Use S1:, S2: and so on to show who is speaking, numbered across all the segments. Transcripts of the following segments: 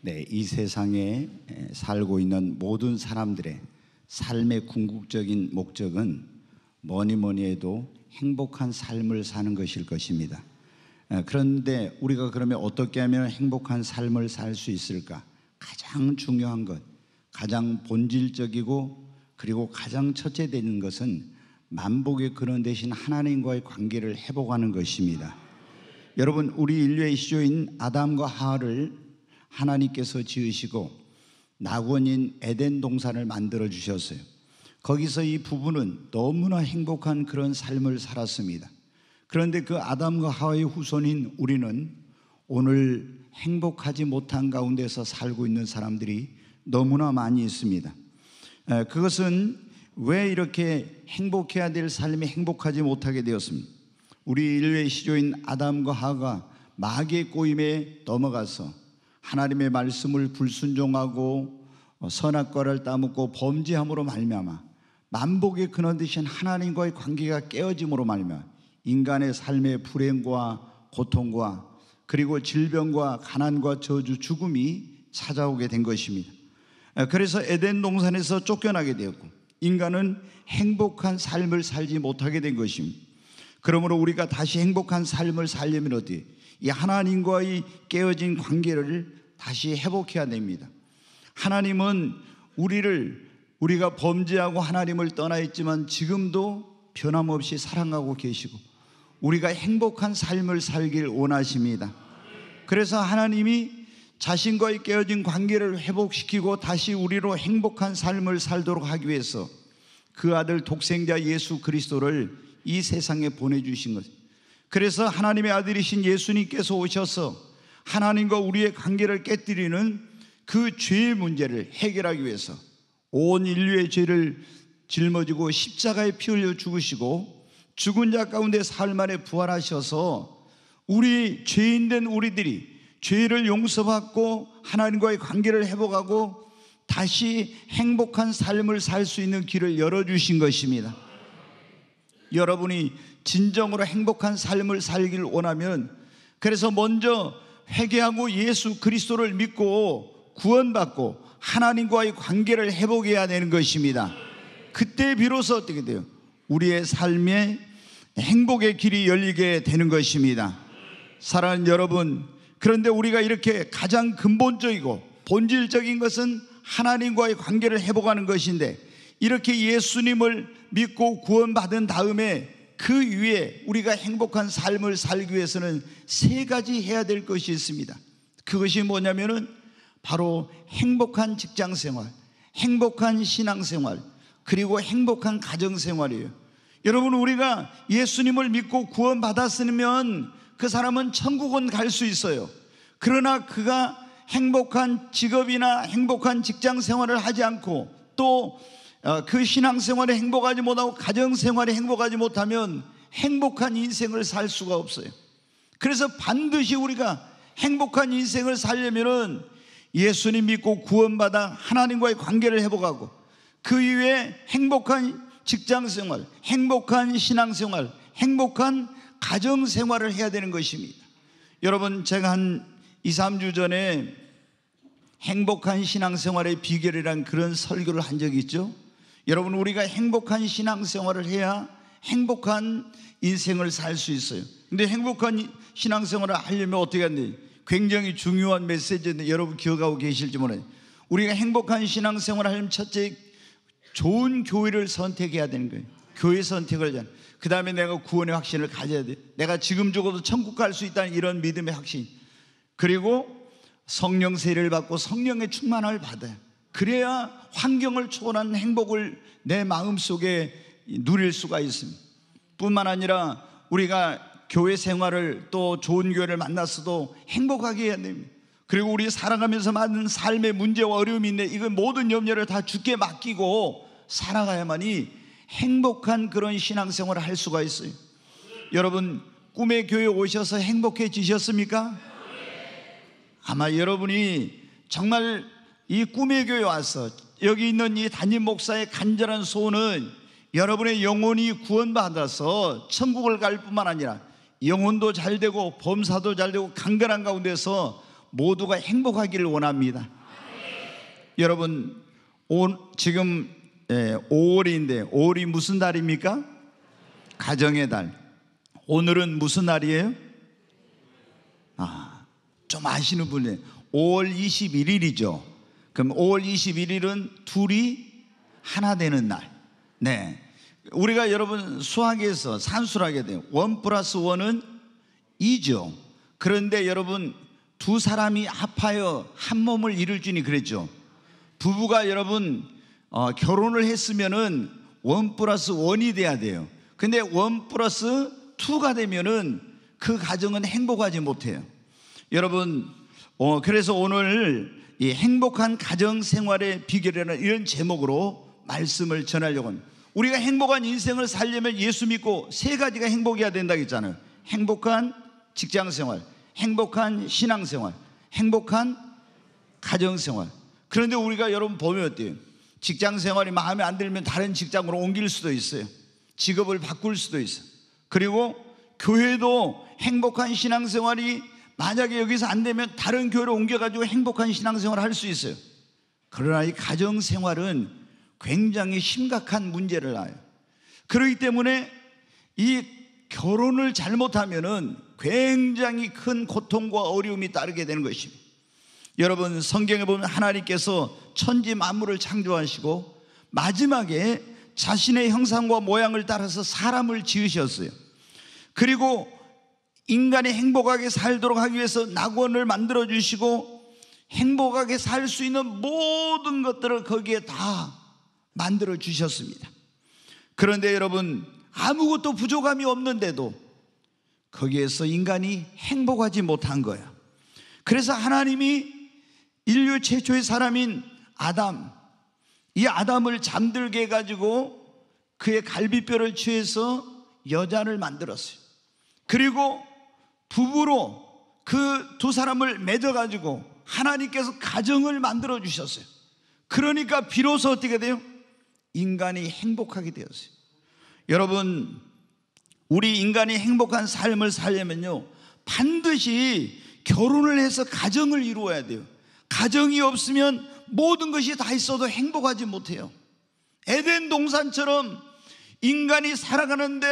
S1: 네, 이 세상에 살고 있는 모든 사람들의 삶의 궁극적인 목적은 뭐니 뭐니 해도 행복한 삶을 사는 것일 것입니다. 그런데 우리가 그러면 어떻게 하면 행복한 삶을 살 수 있을까? 가장 중요한 것, 가장 본질적이고 그리고 가장 첫째 되는 것은 만복의 근원 대신 하나님과의 관계를 회복하는 것입니다. 여러분, 우리 인류의 시조인 아담과 하와를 하나님께서 지으시고 낙원인 에덴 동산을 만들어 주셨어요. 거기서 이 부부는 너무나 행복한 그런 삶을 살았습니다. 그런데 그 아담과 하와의 후손인 우리는 오늘 행복하지 못한 가운데서 살고 있는 사람들이 너무나 많이 있습니다. 그것은 왜 이렇게 행복해야 될 삶이 행복하지 못하게 되었습니까? 우리 인류의 시조인 아담과 하가 마귀의 꼬임에 넘어가서 하나님의 말씀을 불순종하고 어, 선악과를 따먹고 범죄함으로 말미암아 만복에 근원대신 하나님과의 관계가 깨어짐으로 말미암아 인간의 삶의 불행과 고통과 그리고 질병과 가난과 저주 죽음이 찾아오게 된 것입니다. 그래서 에덴 동산에서 쫓겨나게 되었고 인간은 행복한 삶을 살지 못하게 된 것입니다. 그러므로 우리가 다시 행복한 삶을 살려면 어디? 이 하나님과의 깨어진 관계를 다시 회복해야 됩니다. 하나님은 우리를 우리가 범죄하고 하나님을 떠나 있지만 지금도 변함없이 사랑하고 계시고 우리가 행복한 삶을 살길 원하십니다. 그래서 하나님이 자신과의 깨어진 관계를 회복시키고 다시 우리로 행복한 삶을 살도록 하기 위해서 그 아들 독생자 예수 그리스도를 이 세상에 보내주신 것. 그래서 하나님의 아들이신 예수님께서 오셔서 하나님과 우리의 관계를 깨뜨리는 그 죄의 문제를 해결하기 위해서 온 인류의 죄를 짊어지고 십자가에 피 흘려 죽으시고 죽은 자 가운데 살만에 부활하셔서 우리 죄인된 우리들이 죄를 용서받고 하나님과의 관계를 회복하고 다시 행복한 삶을 살 수 있는 길을 열어주신 것입니다. 여러분이 진정으로 행복한 삶을 살길 원하면 그래서 먼저 회개하고 예수 그리스도를 믿고 구원받고 하나님과의 관계를 회복해야 되는 것입니다. 그때 비로소 어떻게 돼요? 우리의 삶에 행복의 길이 열리게 되는 것입니다. 사랑하는 여러분, 그런데 우리가 이렇게 가장 근본적이고 본질적인 것은 하나님과의 관계를 회복하는 것인데 이렇게 예수님을 믿고 구원받은 다음에 그 위에 우리가 행복한 삶을 살기 위해서는 세 가지 해야 될 것이 있습니다. 그것이 뭐냐면은 바로 행복한 직장 생활, 행복한 신앙 생활, 그리고 행복한 가정 생활이에요. 여러분, 우리가 예수님을 믿고 구원받았으면 그 사람은 천국은 갈 수 있어요. 그러나 그가 행복한 직업이나 행복한 직장 생활을 하지 않고 또 어, 그 신앙생활에 행복하지 못하고 가정생활에 행복하지 못하면 행복한 인생을 살 수가 없어요. 그래서 반드시 우리가 행복한 인생을 살려면은 예수님 믿고 구원받아 하나님과의 관계를 회복하고 그이후에 행복한 직장생활, 행복한 신앙생활, 행복한 가정생활을 해야 되는 것입니다. 여러분 제가 한 2, 3주 전에 행복한 신앙생활의 비결이란 그런 설교를 한 적이 있죠. 여러분 우리가 행복한 신앙생활을 해야 행복한 인생을 살 수 있어요. 근데 행복한 신앙생활을 하려면 어떻게 하는 굉장히 중요한 메시지인데 여러분 기억하고 계실지 모르요 우리가 행복한 신앙생활을 하려면 첫째 좋은 교회를 선택해야 되는 거예요. 교회 선택을 하잖그 다음에 내가 구원의 확신을 가져야 돼. 내가 지금 적어도 천국 갈 수 있다는 이런 믿음의 확신. 그리고 성령 세례를 받고 성령의 충만함을 받아요. 그래야 환경을 초월한 행복을 내 마음속에 누릴 수가 있습니다. 뿐만 아니라 우리가 교회 생활을 또 좋은 교회를 만났어도 행복하게 해야 됩니다. 그리고 우리 살아가면서 많은 삶의 문제와 어려움이 있는 이건 모든 염려를 다 주께 맡기고 살아가야만이 행복한 그런 신앙생활을 할 수가 있어요. 여러분 꿈의 교회 오셔서 행복해지셨습니까? 아마 여러분이 정말 이 꿈의 교회 와서 여기 있는 이 담임 목사의 간절한 소원은 여러분의 영혼이 구원받아서 천국을 갈 뿐만 아니라 영혼도 잘 되고 범사도 잘 되고 강건한 가운데서 모두가 행복하기를 원합니다. 네. 여러분 오, 지금 예, 5월인데 5월이 무슨 날입니까 가정의 달. 오늘은 무슨 날이에요? 아, 좀 아시는 분이 5월 21일이죠. 그럼 5월 21일은 둘이 하나 되는 날. 네. 우리가 여러분 수학에서 산수를 하게 돼요. 원 플러스 원은이죠 그런데 여러분 두 사람이 합하여 한 몸을 이룰 줄이 그랬죠. 부부가 여러분 어, 결혼을 했으면은 원 플러스 원이 돼야 돼요. 근데 원 플러스 투가 되면은 그 가정은 행복하지 못해요. 여러분, 어, 그래서 오늘 이 행복한 가정 생활의 비결이라는 이런 제목으로 말씀을 전하려고 합니다. 우리가 행복한 인생을 살려면 예수 믿고 세 가지가 행복해야 된다고 했잖아요. 행복한 직장 생활, 행복한 신앙 생활, 행복한 가정 생활. 그런데 우리가 여러분 보면 어때요? 직장 생활이 마음에 안 들면 다른 직장으로 옮길 수도 있어요. 직업을 바꿀 수도 있어요. 그리고 교회도 행복한 신앙 생활이 만약에 여기서 안 되면 다른 교회로 옮겨가지고 행복한 신앙생활을 할 수 있어요. 그러나 이 가정생활은 굉장히 심각한 문제를 낳아요. 그렇기 때문에 이 결혼을 잘못하면은 굉장히 큰 고통과 어려움이 따르게 되는 것입니다. 여러분 성경에 보면 하나님께서 천지 만물을 창조하시고 마지막에 자신의 형상과 모양을 따라서 사람을 지으셨어요. 그리고 인간이 행복하게 살도록 하기 위해서 낙원을 만들어 주시고 행복하게 살 수 있는 모든 것들을 거기에 다 만들어 주셨습니다. 그런데 여러분 아무것도 부족함이 없는데도 거기에서 인간이 행복하지 못한 거야. 그래서 하나님이 인류 최초의 사람인 아담 이 아담을 잠들게 해 가지고 그의 갈비뼈를 취해서 여자를 만들었어요. 그리고 부부로 그 두 사람을 맺어가지고 하나님께서 가정을 만들어 주셨어요. 그러니까 비로소 어떻게 돼요? 인간이 행복하게 되었어요. 여러분, 우리 인간이 행복한 삶을 살려면요, 반드시 결혼을 해서 가정을 이루어야 돼요. 가정이 없으면 모든 것이 다 있어도 행복하지 못해요. 에덴 동산처럼 인간이 살아가는데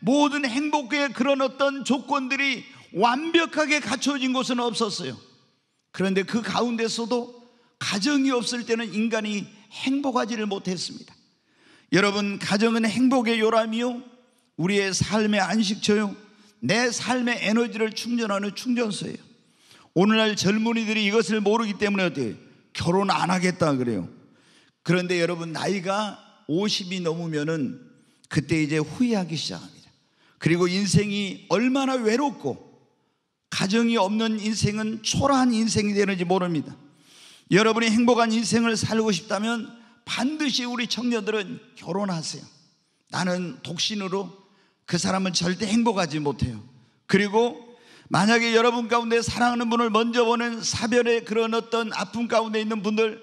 S1: 모든 행복의 그런 어떤 조건들이 완벽하게 갖춰진 곳은 없었어요. 그런데 그 가운데서도 가정이 없을 때는 인간이 행복하지를 못했습니다. 여러분, 가정은 행복의 요람이요. 우리의 삶의 안식처요. 내 삶의 에너지를 충전하는 충전소예요. 오늘날 젊은이들이 이것을 모르기 때문에 어때요? 결혼 안 하겠다 그래요. 그런데 여러분, 나이가 50이 넘으면은 그때 이제 후회하기 시작합니다. 그리고 인생이 얼마나 외롭고 가정이 없는 인생은 초라한 인생이 되는지 모릅니다. 여러분이 행복한 인생을 살고 싶다면 반드시 우리 청년들은 결혼하세요. 나는 독신으로 그 사람은 절대 행복하지 못해요. 그리고 만약에 여러분 가운데 사랑하는 분을 먼저 보는 사별의 그런 어떤 아픔 가운데 있는 분들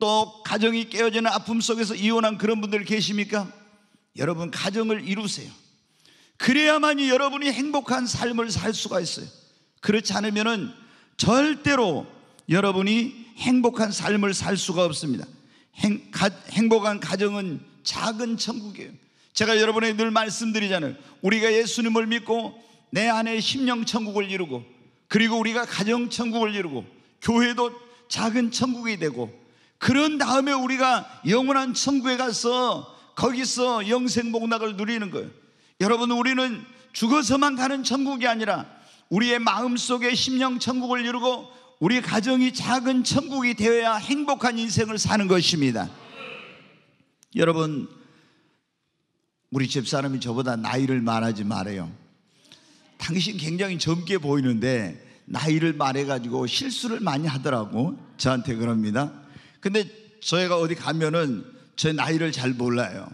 S1: 또 가정이 깨어지는 아픔 속에서 이혼한 그런 분들 계십니까? 여러분 가정을 이루세요. 그래야만이 여러분이 행복한 삶을 살 수가 있어요. 그렇지 않으면은 절대로 여러분이 행복한 삶을 살 수가 없습니다. 행, 가, 행복한 가정은 작은 천국이에요. 제가 여러분에게 늘 말씀드리잖아요. 우리가 예수님을 믿고 내 안에 심령 천국을 이루고 그리고 우리가 가정 천국을 이루고 교회도 작은 천국이 되고 그런 다음에 우리가 영원한 천국에 가서 거기서 영생 복락을 누리는 거예요. 여러분 우리는 죽어서만 가는 천국이 아니라 우리의 마음속에 심령 천국을 이루고 우리 가정이 작은 천국이 되어야 행복한 인생을 사는 것입니다. 여러분 우리 집사람이 저보다 나이를 말하지 말아요. 당신 굉장히 젊게 보이는데 나이를 말해가지고 실수를 많이 하더라고 저한테 그럽니다. 근데 저희가 어디 가면은 제 나이를 잘 몰라요.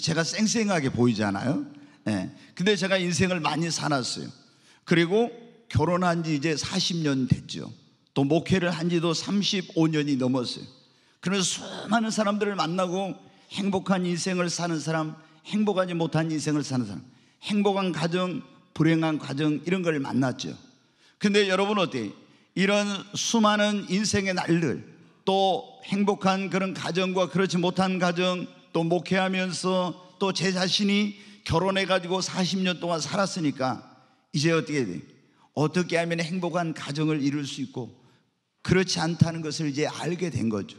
S1: 제가 쌩쌩하게 보이잖아요. 예. 네. 근데 제가 인생을 많이 살았어요. 그리고 결혼한 지 이제 40년 됐죠. 또 목회를 한 지도 35년이 넘었어요. 그러면서 수많은 사람들을 만나고 행복한 인생을 사는 사람, 행복하지 못한 인생을 사는 사람, 행복한 가정, 불행한 가정 이런 걸 만났죠. 근데 여러분 어때? 이런 수많은 인생의 날들 또 행복한 그런 가정과 그렇지 못한 가정 또 목회하면서 또 제 자신이 결혼해 가지고 40년 동안 살았으니까 이제 어떻게 해야 돼? 어떻게 하면 행복한 가정을 이룰 수 있고 그렇지 않다는 것을 이제 알게 된 거죠.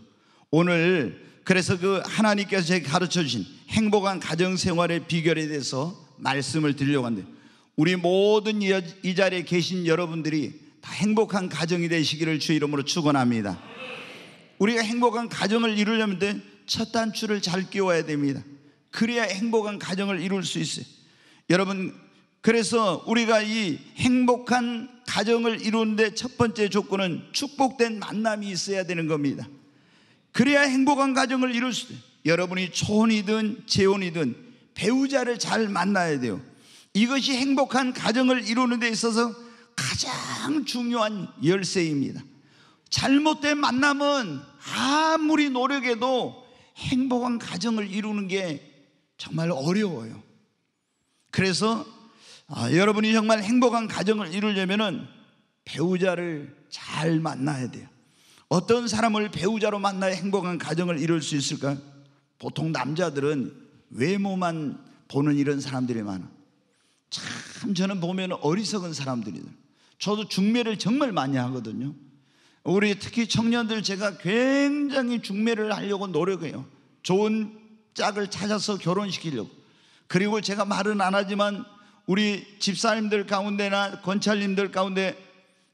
S1: 오늘 그래서 그 하나님께서 제게 가르쳐 주신 행복한 가정 생활의 비결에 대해서 말씀을 드리려고 하는데 우리 모든 이 자리에 계신 여러분들이 다 행복한 가정이 되시기를 주 이름으로 축원합니다. 우리가 행복한 가정을 이루려면 첫 단추를 잘 끼워야 됩니다. 그래야 행복한 가정을 이룰 수 있어요. 여러분 그래서 우리가 이 행복한 가정을 이루는데 첫 번째 조건은 축복된 만남이 있어야 되는 겁니다. 그래야 행복한 가정을 이룰 수 여러분이 초혼이든 재혼이든 배우자를 잘 만나야 돼요. 이것이 행복한 가정을 이루는 데 있어서 가장 중요한 열쇠입니다. 잘못된 만남은 아무리 노력해도 행복한 가정을 이루는 게 정말 어려워요. 그래서 아, 여러분이 정말 행복한 가정을 이루려면은 배우자를 잘 만나야 돼요. 어떤 사람을 배우자로 만나야 행복한 가정을 이룰 수 있을까? 보통 남자들은 외모만 보는 이런 사람들이 많아. 참 저는 보면 어리석은 사람들이들. 저도 중매를 정말 많이 하거든요. 우리 특히 청년들 제가 굉장히 중매를 하려고 노력해요. 좋은 짝을 찾아서 결혼시키려고. 그리고 제가 말은 안 하지만 우리 집사님들 가운데나 권찰님들 가운데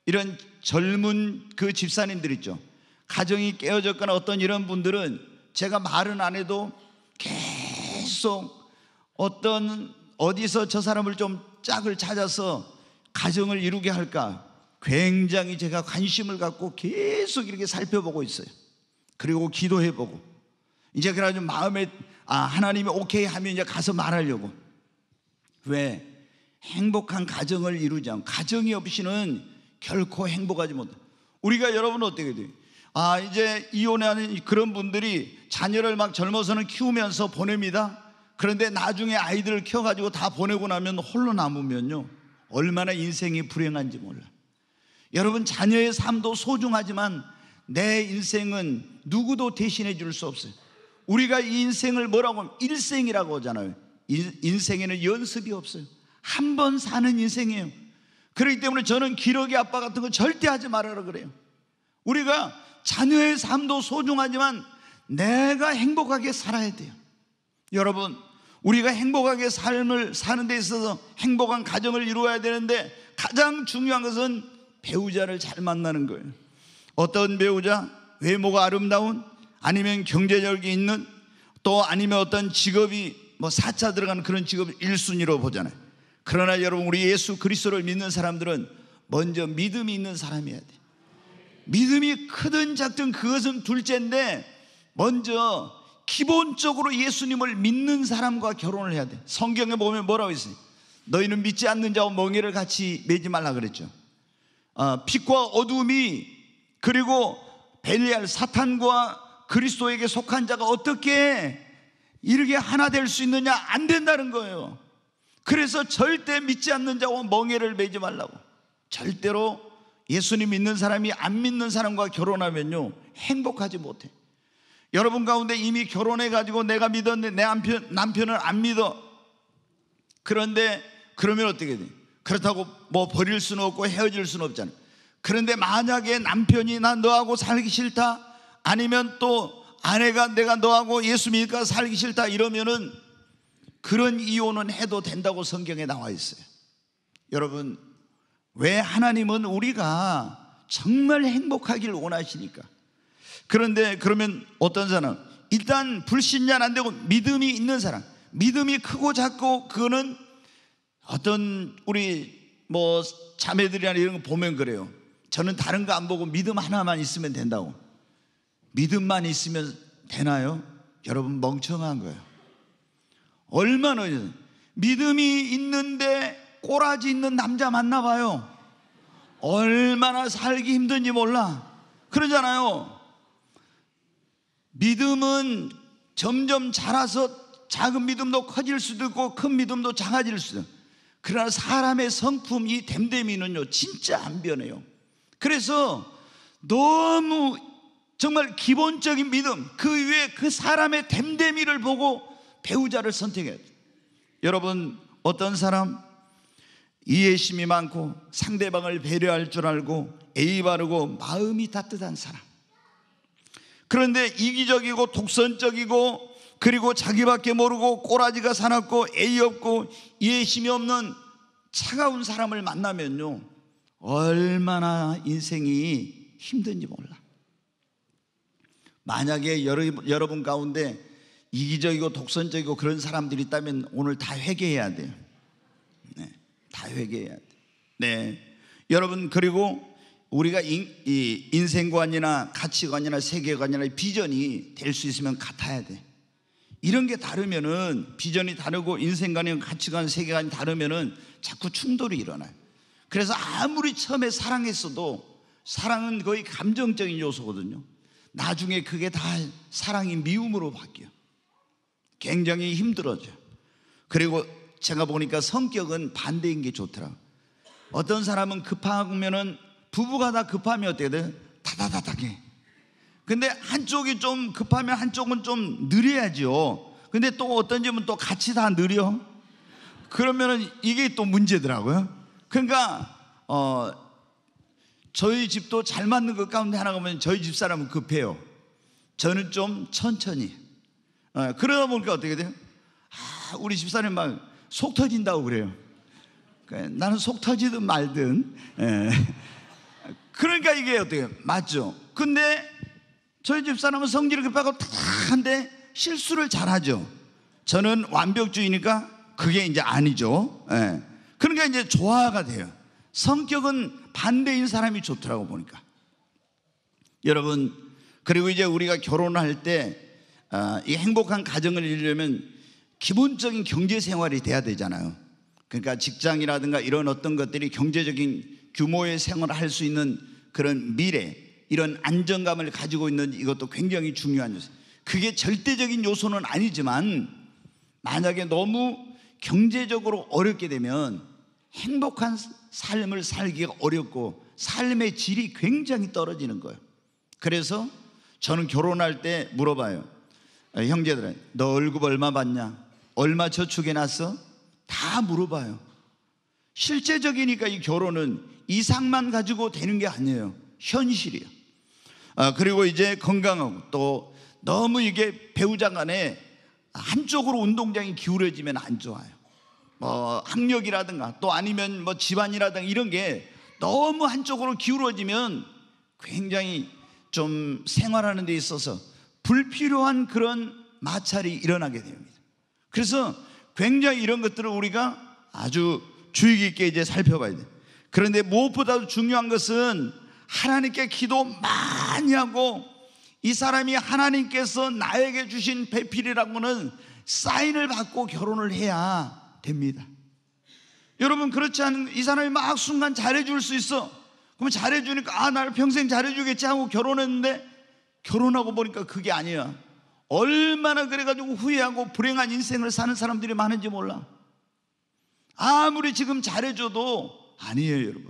S1: 이런 젊은 그 집사님들 있죠. 가정이 깨어졌거나 어떤 이런 분들은 제가 말은 안 해도 계속 어떤 어디서 저 사람을 좀 짝을 찾아서 가정을 이루게 할까 굉장히 제가 관심을 갖고 계속 이렇게 살펴보고 있어요. 그리고 기도해보고 이제 그래가지고 마음에 아 하나님이 오케이 하면 이제 가서 말하려고 왜 행복한 가정을 이루지 않고 가정이 없이는 결코 행복하지 못해. 우리가 여러분 어떻게 돼아 이제 이혼하는 그런 분들이 자녀를 막 젊어서는 키우면서 보냅니다. 그런데 나중에 아이들을 키워가지고 다 보내고 나면 홀로 남으면요 얼마나 인생이 불행한지 몰라. 여러분 자녀의 삶도 소중하지만 내 인생은 누구도 대신해 줄 수 없어요. 우리가 이 인생을 뭐라고 하면 일생이라고 하잖아요. 인생에는 연습이 없어요. 한번 사는 인생이에요. 그렇기 때문에 저는 기러기 아빠 같은 거 절대 하지 말아라 그래요. 우리가 자녀의 삶도 소중하지만 내가 행복하게 살아야 돼요. 여러분, 우리가 행복하게 삶을 사는 데 있어서 행복한 가정을 이루어야 되는데 가장 중요한 것은 배우자를 잘 만나는 거예요. 어떤 배우자? 외모가 아름다운? 아니면 경제력이 있는? 또 아니면 어떤 직업이 뭐 사차 들어가는 그런 직업 1순위로 보잖아요. 그러나 여러분 우리 예수 그리스도를 믿는 사람들은 먼저 믿음이 있는 사람이어야 돼. 믿음이 크든 작든 그것은 둘째인데 먼저 기본적으로 예수님을 믿는 사람과 결혼을 해야 돼. 성경에 보면 뭐라고 했어요? 너희는 믿지 않는 자와 멍에를 같이 매지 말라 그랬죠. 아, 빛과 어둠이 그리고 벨리알 사탄과 그리스도에게 속한 자가 어떻게 이렇게 하나 될 수 있느냐 안 된다는 거예요. 그래서 절대 믿지 않는 자와 멍해를 매지 말라고. 절대로 예수님 믿는 사람이 안 믿는 사람과 결혼하면요. 행복하지 못해. 여러분 가운데 이미 결혼해가지고 내가 믿었는데 내 남편, 남편을 안 믿어. 그런데 그러면 어떻게 돼? 그렇다고 뭐 버릴 수는 없고 헤어질 수는 없잖아. 그런데 만약에 남편이 나 너하고 살기 싫다. 아니면 또 아내가 내가 너하고 예수 믿으니까 살기 싫다. 이러면은 그런 이혼은 해도 된다고 성경에 나와 있어요. 여러분, 왜 하나님은 우리가 정말 행복하길 원하시니까. 그런데 그러면 어떤 사람, 일단 불신자는 안 되고 믿음이 있는 사람, 믿음이 크고 작고 그거는 어떤 우리 뭐 자매들이나 이런 거 보면 그래요. 저는 다른 거 안 보고 믿음 하나만 있으면 된다고. 믿음만 있으면 되나요? 여러분 멍청한 거예요. 얼마나 믿음이 있는데 꼬라지 있는 남자 만나봐요. 얼마나 살기 힘든지 몰라. 그러잖아요. 믿음은 점점 자라서 작은 믿음도 커질 수도 있고 큰 믿음도 작아질 수도 있고. 그러나 사람의 성품이 댐댐이는요 진짜 안 변해요. 그래서 너무 정말 기본적인 믿음 그 위에 그 사람의 댐댐이를 보고 배우자를 선택해야 돼 여러분, 어떤 사람 이해심이 많고 상대방을 배려할 줄 알고 예이 바르고 마음이 따뜻한 사람. 그런데 이기적이고 독선적이고 그리고 자기밖에 모르고 꼬라지가 사납고 예이 없고 이해심이 없는 차가운 사람을 만나면요. 얼마나 인생이 힘든지 몰라. 만약에 여러분 가운데 이기적이고 독선적이고 그런 사람들이 있다면 오늘 다 회개해야 돼요. 네, 다 회개해야 돼. 네, 여러분 그리고 우리가 인, 인생관이나 가치관이나 세계관이나 비전이 될 수 있으면 같아야 돼. 이런 게 다르면은 비전이 다르고 인생관이 가치관 세계관이 다르면은 자꾸 충돌이 일어나요. 그래서 아무리 처음에 사랑했어도 사랑은 거의 감정적인 요소거든요. 나중에 그게 다 사랑이 미움으로 바뀌어. 굉장히 힘들어져. 그리고 제가 보니까 성격은 반대인 게 좋더라. 어떤 사람은 급하면은 부부가 다 급하면 어때게 돼? 다다다닥해. 근데 한쪽이 좀 급하면 한쪽은 좀 느려야지요. 근데 또 어떤 점은 또 같이 다 느려. 그러면은 이게 또 문제더라고요. 그러니까 어 저희 집도 잘 맞는 것 가운데 하나가 보면 저희 집 사람은 급해요. 저는 좀 천천히. 어, 그러다 보니까 어떻게 돼요? 아, 우리 집사님 막속 터진다고 그래요. 그 나는 속 터지든 말든. 예. 그러니까 이게 어떻게 해요? 맞죠? 근데 저희 집사람은 성질을 급하고 탁한데 실수를 잘하죠. 저는 완벽주의니까 그게 이제 아니죠. 에. 예. 그러니까 이제 조화가 돼요. 성격은 반대인 사람이 좋더라고 보니까. 여러분, 그리고 이제 우리가 결혼할 때 아, 이 행복한 가정을 이루려면 기본적인 경제 생활이 돼야 되잖아요. 그러니까 직장이라든가 이런 어떤 것들이 경제적인 규모의 생활을 할 수 있는 그런 미래, 이런 안정감을 가지고 있는 이것도 굉장히 중요한 요소. 그게 절대적인 요소는 아니지만 만약에 너무 경제적으로 어렵게 되면 행복한 삶을 살기가 어렵고 삶의 질이 굉장히 떨어지는 거예요. 그래서 저는 결혼할 때 물어봐요. 아, 형제들은 너 월급 얼마 받냐? 얼마 저축해놨어? 다 물어봐요. 실제적이니까 이 결혼은 이상만 가지고 되는 게 아니에요. 현실이에요. 아, 그리고 이제 건강하고 또 너무 이게 배우자 간에 한쪽으로 운동장이 기울어지면 안 좋아요. 뭐 학력이라든가 또 아니면 뭐 집안이라든가 이런 게 너무 한쪽으로 기울어지면 굉장히 좀 생활하는 데 있어서 불필요한 그런 마찰이 일어나게 됩니다. 그래서 굉장히 이런 것들을 우리가 아주 주의 깊게 이제 살펴봐야 돼. 그런데 무엇보다도 중요한 것은 하나님께 기도 많이 하고 이 사람이 하나님께서 나에게 주신 배필이라고는 사인을 받고 결혼을 해야 됩니다. 여러분 그렇지 않은 이 사람이 막 순간 잘해줄 수 있어. 그럼 잘해주니까 아 나를 평생 잘해주겠지 하고 결혼했는데 결혼하고 보니까 그게 아니야. 얼마나 그래가지고 후회하고 불행한 인생을 사는 사람들이 많은지 몰라. 아무리 지금 잘해줘도 아니에요, 여러분.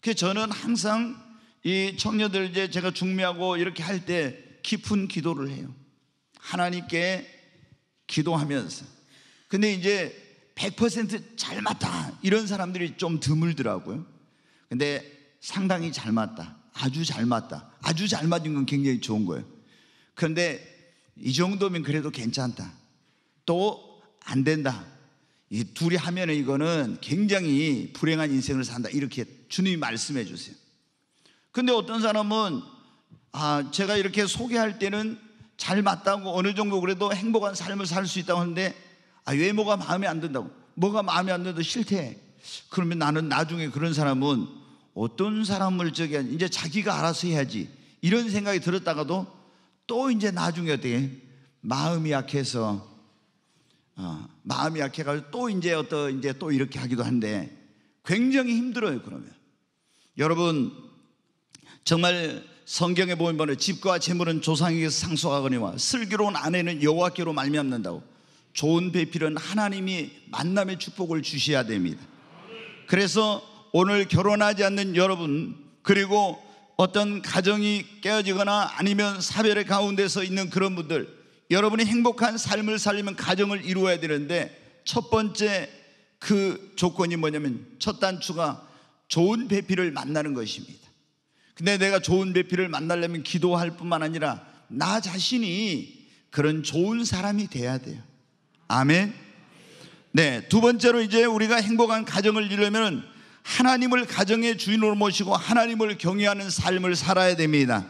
S1: 그래서 저는 항상 이 청년들 이제 제가 중매하고 이렇게 할 때 깊은 기도를 해요. 하나님께 기도하면서. 근데 이제 100%잘 맞다. 이런 사람들이 좀 드물더라고요. 근데 상당히 잘 맞다. 아주 잘 맞다. 아주 잘 맞은 건 굉장히 좋은 거예요. 그런데 이 정도면 그래도 괜찮다. 또 안 된다. 이 둘이 하면은 이거는 굉장히 불행한 인생을 산다. 이렇게 주님이 말씀해 주세요. 근데 어떤 사람은 아, 제가 이렇게 소개할 때는 잘 맞다고 어느 정도 그래도 행복한 삶을 살 수 있다고 하는데 아, 외모가 마음에 안 든다고. 뭐가 마음에 안 든다 싫대. 그러면 나는 나중에 그런 사람은 어떤 사람을 저기 이제 자기가 알아서 해야지 이런 생각이 들었다가도 또 이제 나중에 어떻게 마음이 약해서 어, 마음이 약해가지고 또 이제 어떤 이제 또 이렇게 하기도 한데 굉장히 힘들어요 그러면 여러분 정말 성경에 보면 집과 재물은 조상에게 상속하거니와 슬기로운 아내는 여호와께로 말미암는다고 좋은 배필은 하나님이 만남의 축복을 주셔야 됩니다 그래서 오늘 결혼하지 않는 여러분, 그리고 어떤 가정이 깨어지거나 아니면 사별의 가운데서 있는 그런 분들, 여러분이 행복한 삶을 살려면 가정을 이루어야 되는데 첫 번째 그 조건이 뭐냐면 첫 단추가 좋은 배필을 만나는 것입니다. 근데 내가 좋은 배필을 만나려면 기도할 뿐만 아니라 나 자신이 그런 좋은 사람이 돼야 돼요. 아멘. 네, 두 번째로 이제 우리가 행복한 가정을 이루려면 하나님을 가정의 주인으로 모시고 하나님을 경외하는 삶을 살아야 됩니다.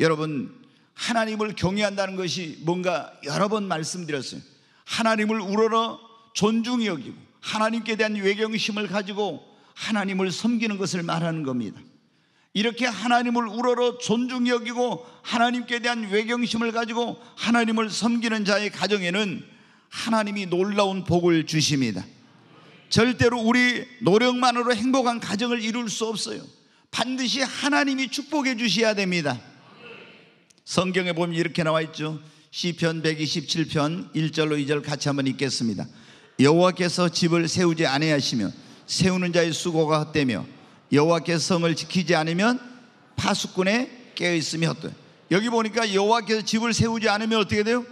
S1: 여러분, 하나님을 경외한다는 것이 뭔가 여러 번 말씀드렸어요. 하나님을 우러러 존중 여기고 하나님께 대한 외경심을 가지고 하나님을 섬기는 것을 말하는 겁니다. 이렇게 하나님을 우러러 존중 여기고 하나님께 대한 외경심을 가지고 하나님을 섬기는 자의 가정에는 하나님이 놀라운 복을 주십니다. 절대로 우리 노력만으로 행복한 가정을 이룰 수 없어요. 반드시 하나님이 축복해 주셔야 됩니다. 성경에 보면 이렇게 나와 있죠. 시편 127편 1절로 2절 같이 한번 읽겠습니다. 여호와께서 집을 세우지 아니하시며 세우는 자의 수고가 헛되며 여호와께서 성을 지키지 않으면 파수꾼에 깨어 있음이 헛되. 여기 보니까 여호와께서 집을 세우지 않으면 어떻게 돼요?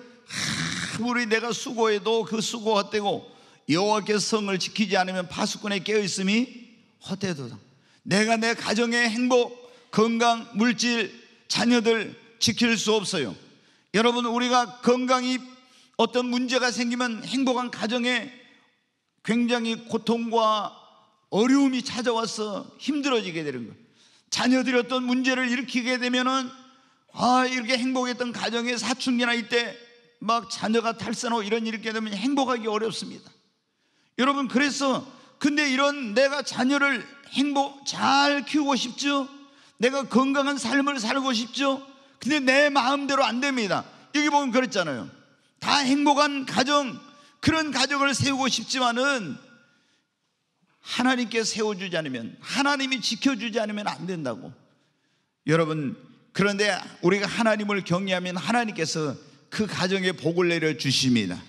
S1: 아무리 내가 수고해도 그 수고 헛되고 여호와께서 성을 지키지 않으면 파수꾼에 깨어 있음이 헛되도다. 내가 내 가정의 행복, 건강, 물질, 자녀들 지킬 수 없어요. 여러분 우리가 건강이 어떤 문제가 생기면 행복한 가정에 굉장히 고통과 어려움이 찾아와서 힘들어지게 되는 거예요. 자녀들이 어떤 문제를 일으키게 되면은 아 이렇게 행복했던 가정의 사춘기나 이때 막 자녀가 탈선하고 이런 일이 있게 되면 행복하기 어렵습니다. 여러분 그래서 근데 이런 내가 자녀를 행복 잘 키우고 싶죠? 내가 건강한 삶을 살고 싶죠? 근데 내 마음대로 안 됩니다. 여기 보면 그랬잖아요. 다 행복한 가정 그런 가정을 세우고 싶지만은 하나님께 세워주지 않으면 하나님이 지켜주지 않으면 안 된다고. 여러분 그런데 우리가 하나님을 경외하면 하나님께서 그 가정에 복을 내려 주십니다.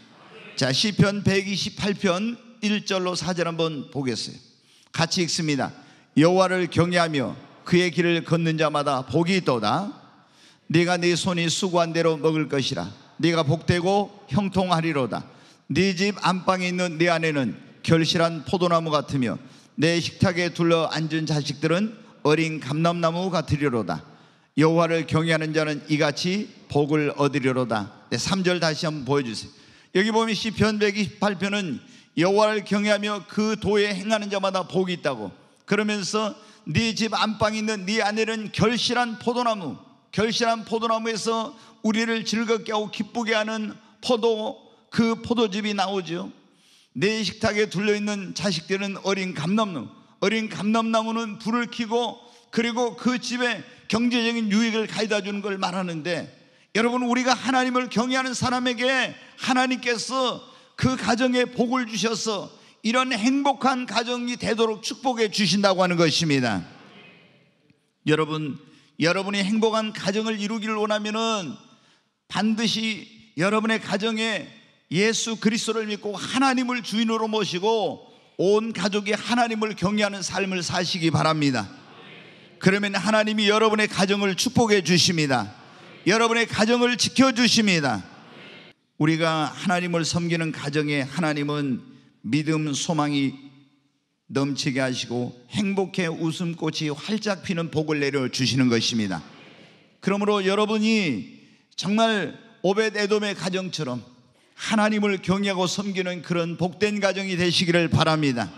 S1: 자 시편 128편 1절로 4절 한번 보겠어요. 같이 읽습니다. 여호와를 경외하며 그의 길을 걷는 자마다 복이 있도다. 네가 네 손이 수고한 대로 먹을 것이라. 네가 복되고 형통하리로다. 네 집 안방에 있는 네 아내는 결실한 포도나무 같으며 내 식탁에 둘러 앉은 자식들은 어린 감람나무 같으리로다. 여호와를 경외하는 자는 이같이 복을 얻으리로다. 네, 3절 다시 한번 보여주세요. 여기 보면 시편 128편은 여호와를 경외하며 그 도에 행하는 자마다 복이 있다고. 그러면서 네 집 안방에 있는 네 아내는 결실한 포도나무, 결실한 포도나무에서 우리를 즐겁게 하고 기쁘게 하는 포도 그 포도즙이 나오죠. 내 식탁에 둘려 있는 자식들은 어린 감남무 어린 감남나무는 불을 켜고 그리고 그 집에 경제적인 유익을 가져다 주는 걸 말하는데 여러분 우리가 하나님을 경외하는 사람에게 하나님께서 그 가정에 복을 주셔서 이런 행복한 가정이 되도록 축복해 주신다고 하는 것입니다. 여러분, 여러분이 행복한 가정을 이루기를 원하면은 반드시 여러분의 가정에 예수 그리스도를 믿고 하나님을 주인으로 모시고 온 가족이 하나님을 경외하는 삶을 사시기 바랍니다. 그러면 하나님이 여러분의 가정을 축복해 주십니다. 여러분의 가정을 지켜 주십니다. 우리가 하나님을 섬기는 가정에 하나님은 믿음, 소망이 넘치게 하시고 행복해 웃음꽃이 활짝 피는 복을 내려 주시는 것입니다. 그러므로 여러분이 정말 오벳 에돔의 가정처럼 하나님을 경외하고 섬기는 그런 복된 가정이 되시기를 바랍니다.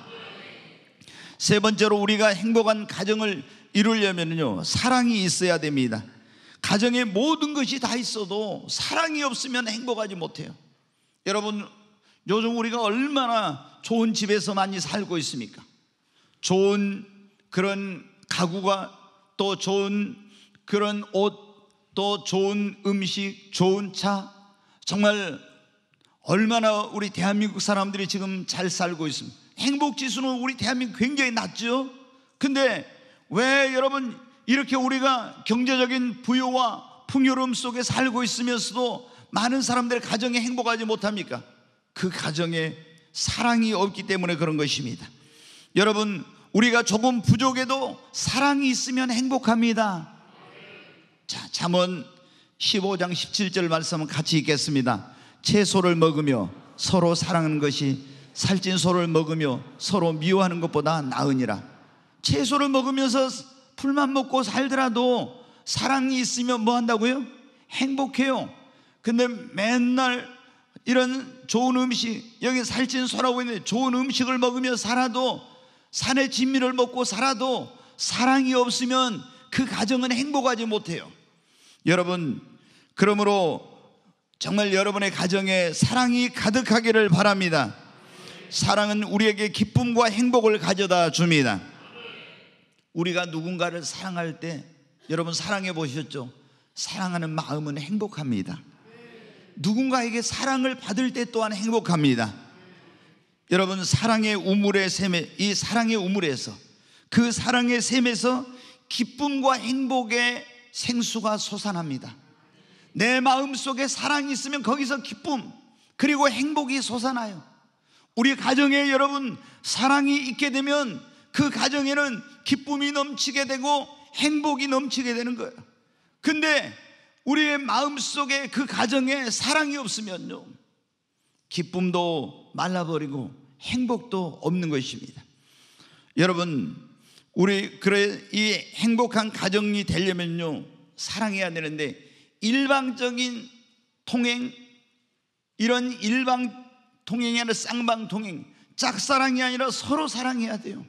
S1: 세 번째로 우리가 행복한 가정을 이루려면요 사랑이 있어야 됩니다. 가정에 모든 것이 다 있어도 사랑이 없으면 행복하지 못해요. 여러분, 요즘 우리가 얼마나 좋은 집에서 많이 살고 있습니까? 좋은 그런 가구가 또 좋은 그런 옷, 또 좋은 음식, 좋은 차. 정말 얼마나 우리 대한민국 사람들이 지금 잘 살고 있습니다. 행복 지수는 우리 대한민국 굉장히 낮죠? 근데 왜 여러분 이렇게 우리가 경제적인 부요와 풍요로움 속에 살고 있으면서도 많은 사람들의 가정에 행복하지 못합니까? 그 가정에 사랑이 없기 때문에 그런 것입니다. 여러분, 우리가 조금 부족해도 사랑이 있으면 행복합니다. 자, 잠언 15장 17절 말씀은 같이 읽겠습니다. 채소를 먹으며 서로 사랑하는 것이 살찐 소를 먹으며 서로 미워하는 것보다 나으니라. 채소를 먹으면서 풀만 먹고 살더라도 사랑이 있으면 뭐 한다고요? 행복해요. 근데 맨날 이런 좋은 음식, 여기 살찐 소라고 있는데 좋은 음식을 먹으며 살아도 산의 진미를 먹고 살아도 사랑이 없으면 그 가정은 행복하지 못해요. 여러분, 그러므로 정말 여러분의 가정에 사랑이 가득하기를 바랍니다. 사랑은 우리에게 기쁨과 행복을 가져다 줍니다. 우리가 누군가를 사랑할 때 여러분 사랑해 보셨죠? 사랑하는 마음은 행복합니다. 누군가에게 사랑을 받을 때 또한 행복합니다. 여러분 사랑의 우물의 셈에 이 사랑의 우물에서 그 사랑의 셈에서 기쁨과 행복의 생수가 솟아납니다. 내 마음 속에 사랑이 있으면 거기서 기쁨 그리고 행복이 솟아나요. 우리 가정에 여러분 사랑이 있게 되면 그 가정에는 기쁨이 넘치게 되고 행복이 넘치게 되는 거예요. 근데 우리의 마음 속에 그 가정에 사랑이 없으면요. 기쁨도 말라버리고 행복도 없는 것입니다. 여러분, 우리, 그래, 이 행복한 가정이 되려면요. 사랑해야 되는데 일방적인 통행, 이런 일방 통행이 아니라 쌍방 통행, 짝사랑이 아니라 서로 사랑해야 돼요.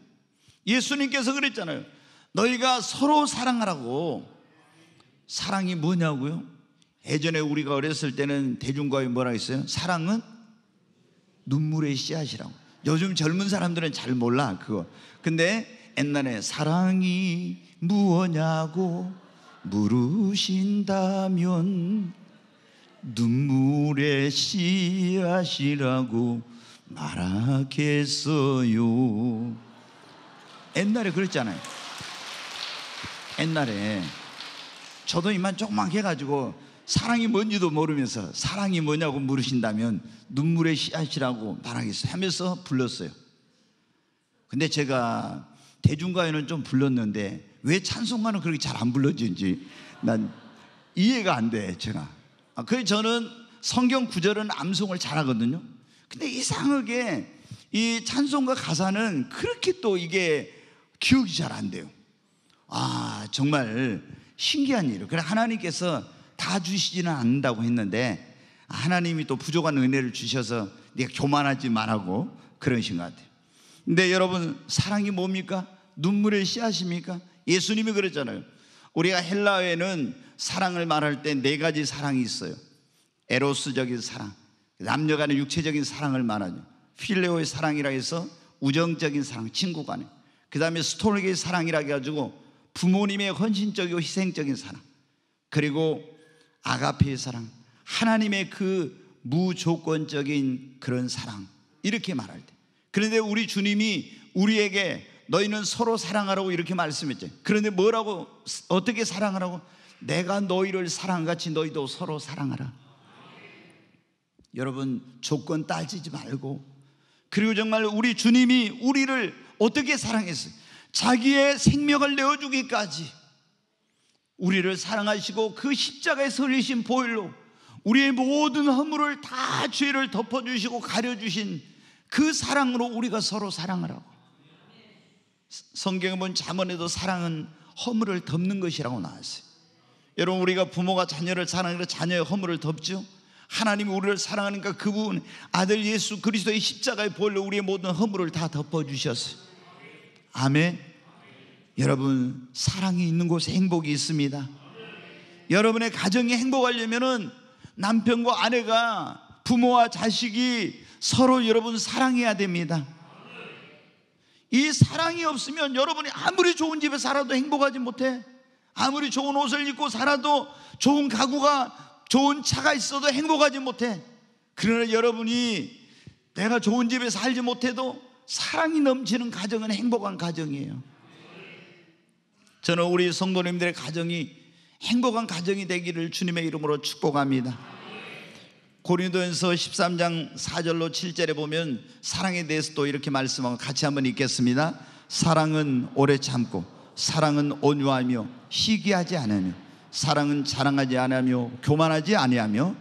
S1: 예수님께서 그랬잖아요. 너희가 서로 사랑하라고. 사랑이 뭐냐고요? 예전에 우리가 어렸을 때는 대중과에 뭐라 했어요? 사랑은 눈물의 씨앗이라고. 요즘 젊은 사람들은 잘 몰라, 그거. 근데 옛날에 사랑이 무엇냐고 물으신다면 눈물의 씨앗이라고 말하겠어요. 옛날에 그랬잖아요. 옛날에 저도 이만 조금만 해가지고 사랑이 뭔지도 모르면서 사랑이 뭐냐고 물으신다면 눈물의 씨앗이라고 말하겠어요 하면서 불렀어요. 근데 제가 대중가요는 좀 불렀는데 왜 찬송가는 그렇게 잘 안 불러지는지 난 이해가 안 돼, 제가. 아, 그래서 저는 성경 구절은 암송을 잘 하거든요. 근데 이상하게 이 찬송가 가사는 그렇게 또 이게 기억이 잘 안 돼요. 아, 정말 신기한 일이에요. 그래, 하나님께서 다 주시지는 않는다고 했는데, 하나님이 또 부족한 은혜를 주셔서 네가 교만하지 말라고 그러신 것 같아요. 근데 여러분, 사랑이 뭡니까? 눈물의 씨앗입니까? 예수님이 그랬잖아요. 우리가 헬라어에는 사랑을 말할 때 네 가지 사랑이 있어요. 에로스적인 사랑, 남녀 간의 육체적인 사랑을 말하죠. 필레오의 사랑이라 해서 우정적인 사랑, 친구 간의. 그 다음에 스톨에게 사랑이라 해가지고 부모님의 헌신적이고 희생적인 사랑. 그리고 아가페의 사랑. 하나님의 그 무조건적인 그런 사랑. 이렇게 말할 때. 그런데 우리 주님이 우리에게 너희는 서로 사랑하라고 이렇게 말씀했죠. 그런데 뭐라고, 어떻게 사랑하라고? 내가 너희를 사랑같이 너희도 서로 사랑하라. 여러분, 조건 따지지 말고. 그리고 정말 우리 주님이 우리를 어떻게 사랑했어요? 자기의 생명을 내어주기까지 우리를 사랑하시고 그 십자가에 서리신 보일로 우리의 모든 허물을 다 죄를 덮어주시고 가려주신 그 사랑으로 우리가 서로 사랑하라고 성경에 본 자문에도 사랑은 허물을 덮는 것이라고 나왔어요 여러분 우리가 부모가 자녀를 사랑해서 자녀의 허물을 덮죠 하나님이 우리를 사랑하니까 그분 아들 예수 그리스도의 십자가의 보혈로 우리의 모든 허물을 다 덮어 주셨어요. 아멘. 여러분 사랑이 있는 곳에 행복이 있습니다. 여러분의 가정이 행복하려면은 남편과 아내가 부모와 자식이 서로 여러분 사랑해야 됩니다. 이 사랑이 없으면 여러분이 아무리 좋은 집에 살아도 행복하지 못해. 아무리 좋은 옷을 입고 살아도 좋은 가구가 좋은 차가 있어도 행복하지 못해. 그러나 여러분이 내가 좋은 집에 살지 못해도 사랑이 넘치는 가정은 행복한 가정이에요. 저는 우리 성도님들의 가정이 행복한 가정이 되기를 주님의 이름으로 축복합니다. 고린도전서 13장 4절로 7절에 보면 사랑에 대해서 또 이렇게 말씀하고 같이 한번 읽겠습니다. 사랑은 오래 참고 사랑은 온유하며 시기하지 않으며 사랑은 자랑하지 아니하며 교만하지 아니하며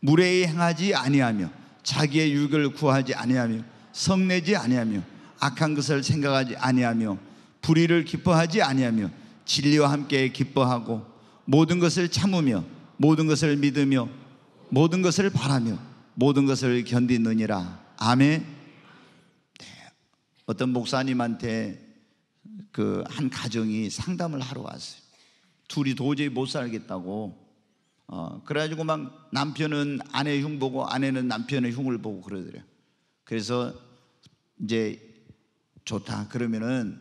S1: 무례히 행하지 아니하며 자기의 유익을 구하지 아니하며 성내지 아니하며 악한 것을 생각하지 아니하며 불의를 기뻐하지 아니하며 진리와 함께 기뻐하고 모든 것을 참으며 모든 것을 믿으며 모든 것을 바라며 모든 것을 견디느니라 아멘 네. 어떤 목사님한테 그 한 가정이 상담을 하러 왔어요 둘이 도저히 못 살겠다고. 어, 그래가지고 막 남편은 아내 흉 보고 아내는 남편의 흉을 보고 그러더래요. 그래서 이제 좋다. 그러면은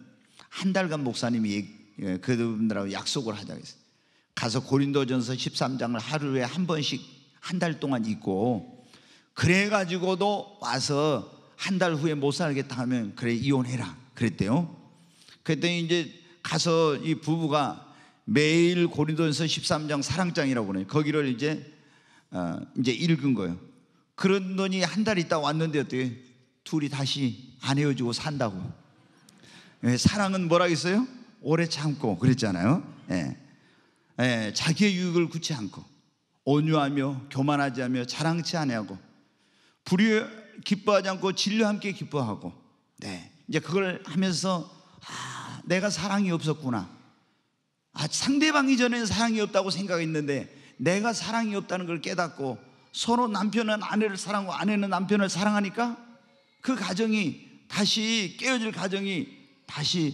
S1: 한 달간 목사님이 예, 그분들하고 약속을 하자고 했어요. 가서 고린도전서 13장을 하루에 한 번씩 한 달 동안 읽고 그래가지고도 와서 한 달 후에 못 살겠다 하면 그래 이혼해라 그랬대요. 그랬더니 이제 가서 이 부부가 매일 고린도전서 13장 사랑장이라고 그래요. 거기를 이제 어, 이제 읽은 거예요. 그런더니 한달 있다 왔는데 어떻 둘이 다시 안 헤어지고 산다고. 예, 사랑은 뭐라 했어요? 오래 참고 그랬잖아요. 예. 예, 자기의 유익을 굳지 않고 온유하며 교만하지 않며 자랑치 아니하고 불의 기뻐하지 않고 진료 함께 기뻐하고 네. 이제 그걸 하면서 아, 내가 사랑이 없었구나. 아, 상대방이 전에는 사랑이 없다고 생각했는데 내가 사랑이 없다는 걸 깨닫고 서로 남편은 아내를 사랑하고 아내는 남편을 사랑하니까 그 가정이 다시 깨어질 가정이 다시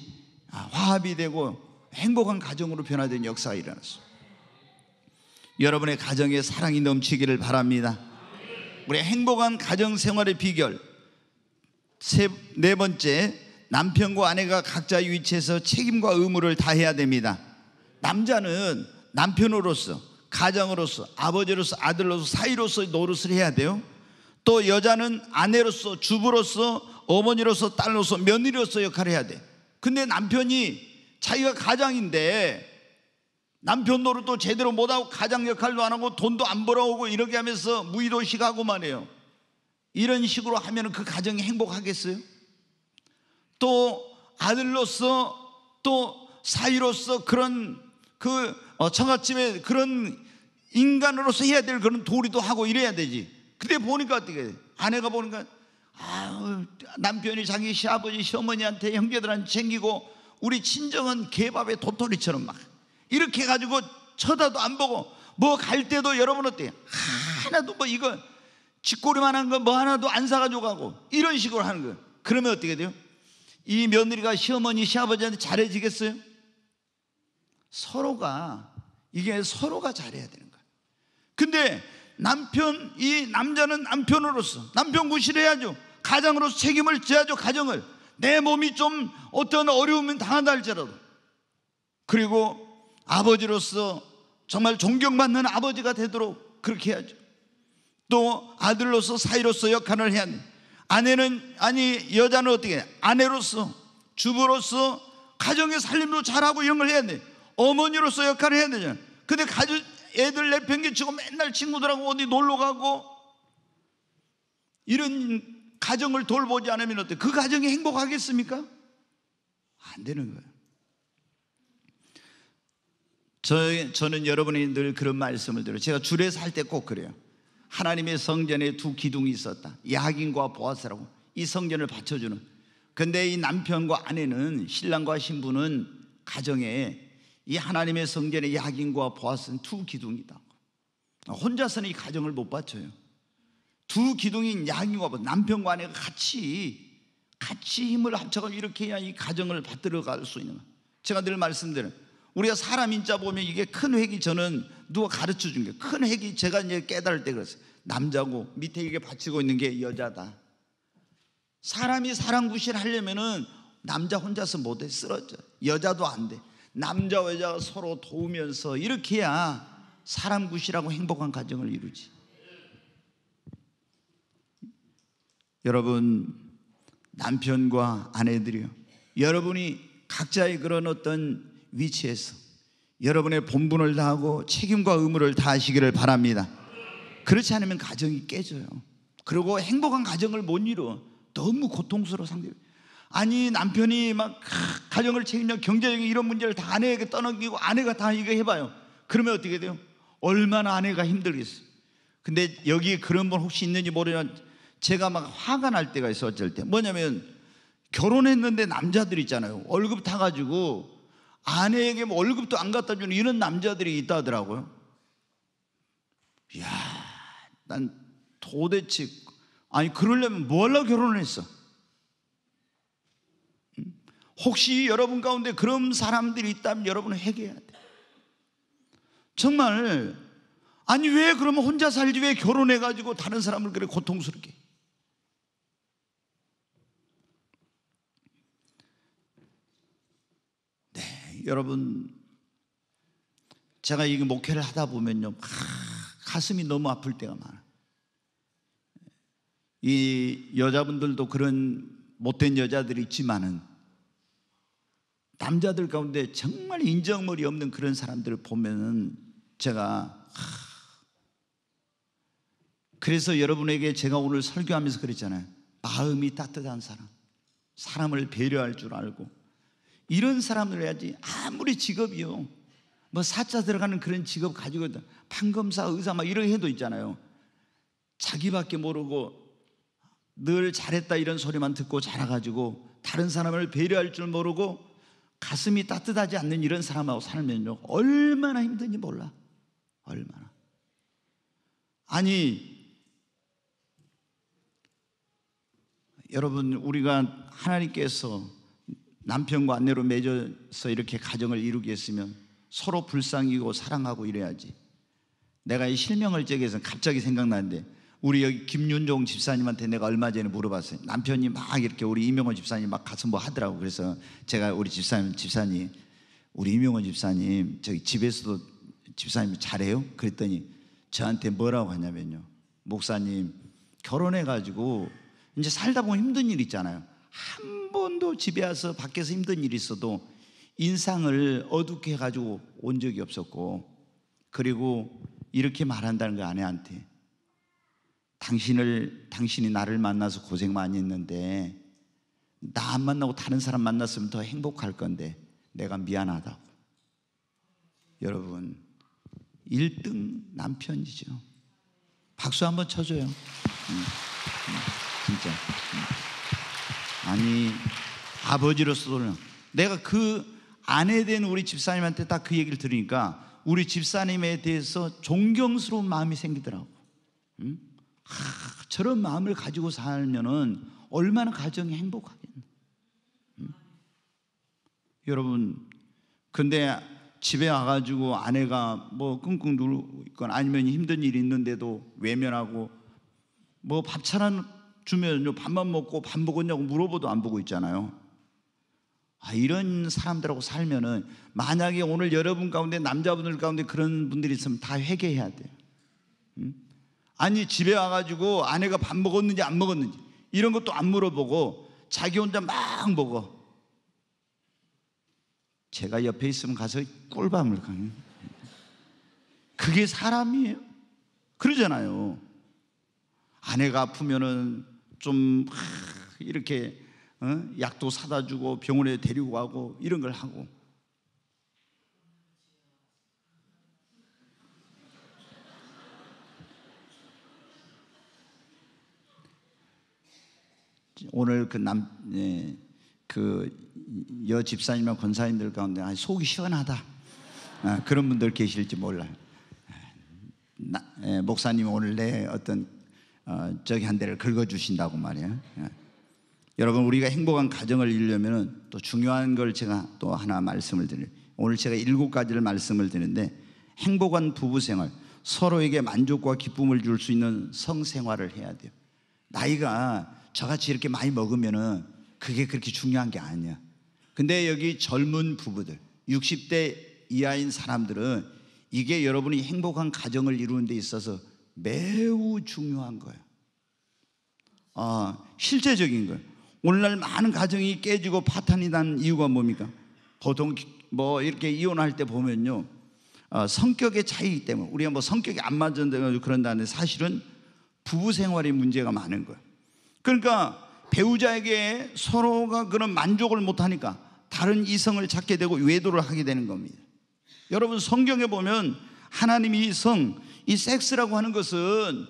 S1: 아, 화합이 되고 행복한 가정으로 변화된 역사가 일어났어요. 여러분의 가정에 사랑이 넘치기를 바랍니다. 우리 행복한 가정 생활의 비결 세, 네 번째 남편과 아내가 각자의 위치에서 책임과 의무를 다해야 됩니다. 남자는 남편으로서, 가정으로서 아버지로서, 아들로서, 사위로서 노릇을 해야 돼요. 또 여자는 아내로서, 주부로서, 어머니로서, 딸로서, 며느리로서 역할을 해야 돼. 근데 남편이 자기가 가장인데 남편 노릇도 제대로 못하고 가장 역할도 안 하고 돈도 안 벌어오고 이렇게 하면서 무의도식하고만 해요. 이런 식으로 하면 그 가정이 행복하겠어요? 또 아들로서 또 사위로서 그런 그 처갓집에 어, 그런 인간으로서 해야 될 그런 도리도 하고 이래야 되지. 근데 보니까 어떻게 돼? 아내가 보니까 아, 우 남편이 자기 시아버지 시어머니한테 형제들한테 챙기고 우리 친정은 개밥에 도토리처럼 막 이렇게 가지고 쳐다도 안 보고 뭐 갈 때도 여러분 어때요? 하나도 뭐 이거 쥐꼬리만한 거 뭐 하나도 안 사가지고 가고 이런 식으로 하는 거예요. 그러면 어떻게 돼요? 이 며느리가 시어머니 시아버지한테 잘해지겠어요? 서로가 이게 서로가 잘해야 되는 거야. 근데 남편 이 남자는 남편으로서 남편 구실해야죠. 가장으로서 책임을 져야죠. 가정을 내 몸이 좀 어떤 어려움을 당한다 할지라도 그리고 아버지로서 정말 존경받는 아버지가 되도록 그렇게 해야죠. 또 아들로서 사이로서 역할을 해야 돼. 아내는 아니 여자는 어떻게 해? 아내로서 주부로서 가정의 살림도 잘하고 이런 걸 해야 돼. 어머니로서 역할을 해야 되잖아. 근데 가족 애들 내팽개치고 맨날 친구들하고 어디 놀러 가고 이런 가정을 돌보지 않으면 어때? 그 가정이 행복하겠습니까? 안 되는 거예요. 저, 저는 여러분이 늘 그런 말씀을 드려요. 제가 줄에서 때꼭 그래요. 하나님의 성전에 두 기둥이 있었다. 야긴과 보아스라고. 이 성전을 받쳐주는. 근데 이 남편과 아내는, 신랑과 신부는 가정에 이 하나님의 성전의 야긴과 보아스는 두 기둥이다. 혼자서는 이 가정을 못 바쳐요. 두 기둥인 야긴과 남편과 아내가 같이 같이 힘을 합쳐서 이렇게 해야 이 가정을 받들어 갈수 있는 거예요. 제가 늘 말씀드려요. 우리가 사람 인자 보면 이게 큰 획이 저는 누가 가르쳐 준게 큰 획이 제가 이제 깨달을 때 그랬어요. 남자고 밑에 이게 받치고 있는 게 여자다. 사람이 사랑 구실 하려면은 남자 혼자서 못해 쓰러져. 여자도 안 돼. 남자 와 여자가 서로 도우면서 이렇게 해야 사람 굿이라고 행복한 가정을 이루지. 여러분 남편과 아내들이요. 여러분이 각자의 그런 어떤 위치에서 여러분의 본분을 다하고 책임과 의무를 다하시기를 바랍니다. 그렇지 않으면 가정이 깨져요. 그리고 행복한 가정을 못 이루어. 너무 고통스러워 상대 아니 남편이 막 가정을 책임져 경제적인 이런 문제를 다 아내에게 떠넘기고 아내가 다 이거 해봐요. 그러면 어떻게 돼요? 얼마나 아내가 힘들겠어. 근데 여기 그런 분 혹시 있는지 모르지만 제가 막 화가 날 때가 있어 어쩔 때 뭐냐면 결혼했는데 남자들 있잖아요. 월급 타가지고 아내에게 뭐 월급도 안 갖다 주는 이런 남자들이 있다더라고요. 이야, 난 도대체 아니 그러려면 뭘로 뭐 결혼을 했어? 혹시 여러분 가운데 그런 사람들이 있다면 여러분은 회개해야 돼. 정말 아니 왜 그러면 혼자 살지 왜 결혼해 가지고 다른 사람을 그래 고통스럽게? 네, 여러분 제가 이 목회를 하다 보면요 아, 가슴이 너무 아플 때가 많아. 이 여자분들도 그런 못된 여자들이 있지만은 남자들 가운데 정말 인정머리 없는 그런 사람들을 보면은 제가 그래서 여러분에게 제가 오늘 설교하면서 그랬잖아요. 마음이 따뜻한 사람, 사람을 배려할 줄 알고 이런 사람을 해야지 아무리 직업이요, 뭐 사자 들어가는 그런 직업 가지고 판검사, 의사 막 이런 해도 있잖아요. 자기밖에 모르고 늘 잘했다 이런 소리만 듣고 자라가지고 다른 사람을 배려할 줄 모르고 가슴이 따뜻하지 않는 이런 사람하고 살면요. 얼마나 힘든지 몰라. 얼마나. 아니, 여러분, 우리가 하나님께서 남편과 아내로 맺어서 이렇게 가정을 이루게 했으면 서로 불쌍히고 사랑하고 이래야지. 내가 이 실명을 째기 해서 갑자기 생각나는데 우리 여기 김윤종 집사님한테 내가 얼마 전에 물어봤어요. 남편이 막 이렇게 우리 이명호 집사님 막 가서 뭐 하더라고. 그래서 제가 우리 집사님, 집사님, 우리 이명호 집사님, 저기 집에서도 집사님 잘해요? 그랬더니 저한테 뭐라고 하냐면요. 목사님, 결혼해가지고 이제 살다 보면 힘든 일 있잖아요. 한 번도 집에 와서 밖에서 힘든 일이 있어도 인상을 어둡게 해가지고 온 적이 없었고, 그리고 이렇게 말한다는 거 아내한테. 당신을 당신이 나를 만나서 고생 많이 했는데 나 안 만나고 다른 사람 만났으면 더 행복할 건데 내가 미안하다고. 여러분 1등 남편이죠. 박수 한번 쳐줘요. 음, 음, 진짜. 음. 아니 아버지로서는 내가 그 아내 된 우리 집사님한테 딱 그 얘기를 들으니까 우리 집사님에 대해서 존경스러운 마음이 생기더라고. 응? 하, 저런 마음을 가지고 살면은 얼마나 가정이 행복하겠나. 음? 여러분, 근데 집에 와가지고 아내가 뭐 끙끙 누르고 있건 아니면 힘든 일 있는데도 외면하고 뭐 밥 차려 주면 밥만 먹고 밥 먹었냐고 물어보도 안 보고 있잖아요. 아, 이런 사람들하고 살면은 만약에 오늘 여러분 가운데 남자분들 가운데 그런 분들이 있으면 다 회개해야 돼요. 아니 집에 와가지고 아내가 밥 먹었는지 안 먹었는지 이런 것도 안 물어보고 자기 혼자 막 먹어. 제가 옆에 있으면 가서 꿀밤을 가요 그게 사람이에요. 그러잖아요. 아내가 아프면은 좀 이렇게 어? 약도 사다 주고 병원에 데리고 가고 이런 걸 하고 오늘 그 남, 예, 그 여 집사님과 권사님들 가운데 아, 속이 시원하다. 아, 그런 분들 계실지 몰라요. 아, 나, 예, 목사님 오늘 내 어떤 어, 저기 한 대를 긁어주신다고 말이에요. 예. 여러분 우리가 행복한 가정을 이루려면 또 중요한 걸 제가 또 하나 말씀을 드릴 오늘 제가 일곱 가지를 말씀을 드는데 행복한 부부 생활 서로에게 만족과 기쁨을 줄 수 있는 성생활을 해야 돼요. 나이가 저같이 이렇게 많이 먹으면은 그게 그렇게 중요한 게 아니야. 근데 여기 젊은 부부들, 60대 이하인 사람들은 이게 여러분이 행복한 가정을 이루는 데 있어서 매우 중요한 거예요. 아, 실제적인 거예요. 오늘날 많은 가정이 깨지고 파탄이 난 이유가 뭡니까? 보통 뭐 이렇게 이혼할 때 보면요. 어, 성격의 차이 때문에 우리가 뭐 성격이 안 맞은다고 그런다는데 사실은 부부 생활이 문제가 많은 거예요. 그러니까 배우자에게 서로가 그런 만족을 못하니까 다른 이성을 찾게 되고 외도를 하게 되는 겁니다. 여러분 성경에 보면 하나님이 성, 이 섹스라고 하는 것은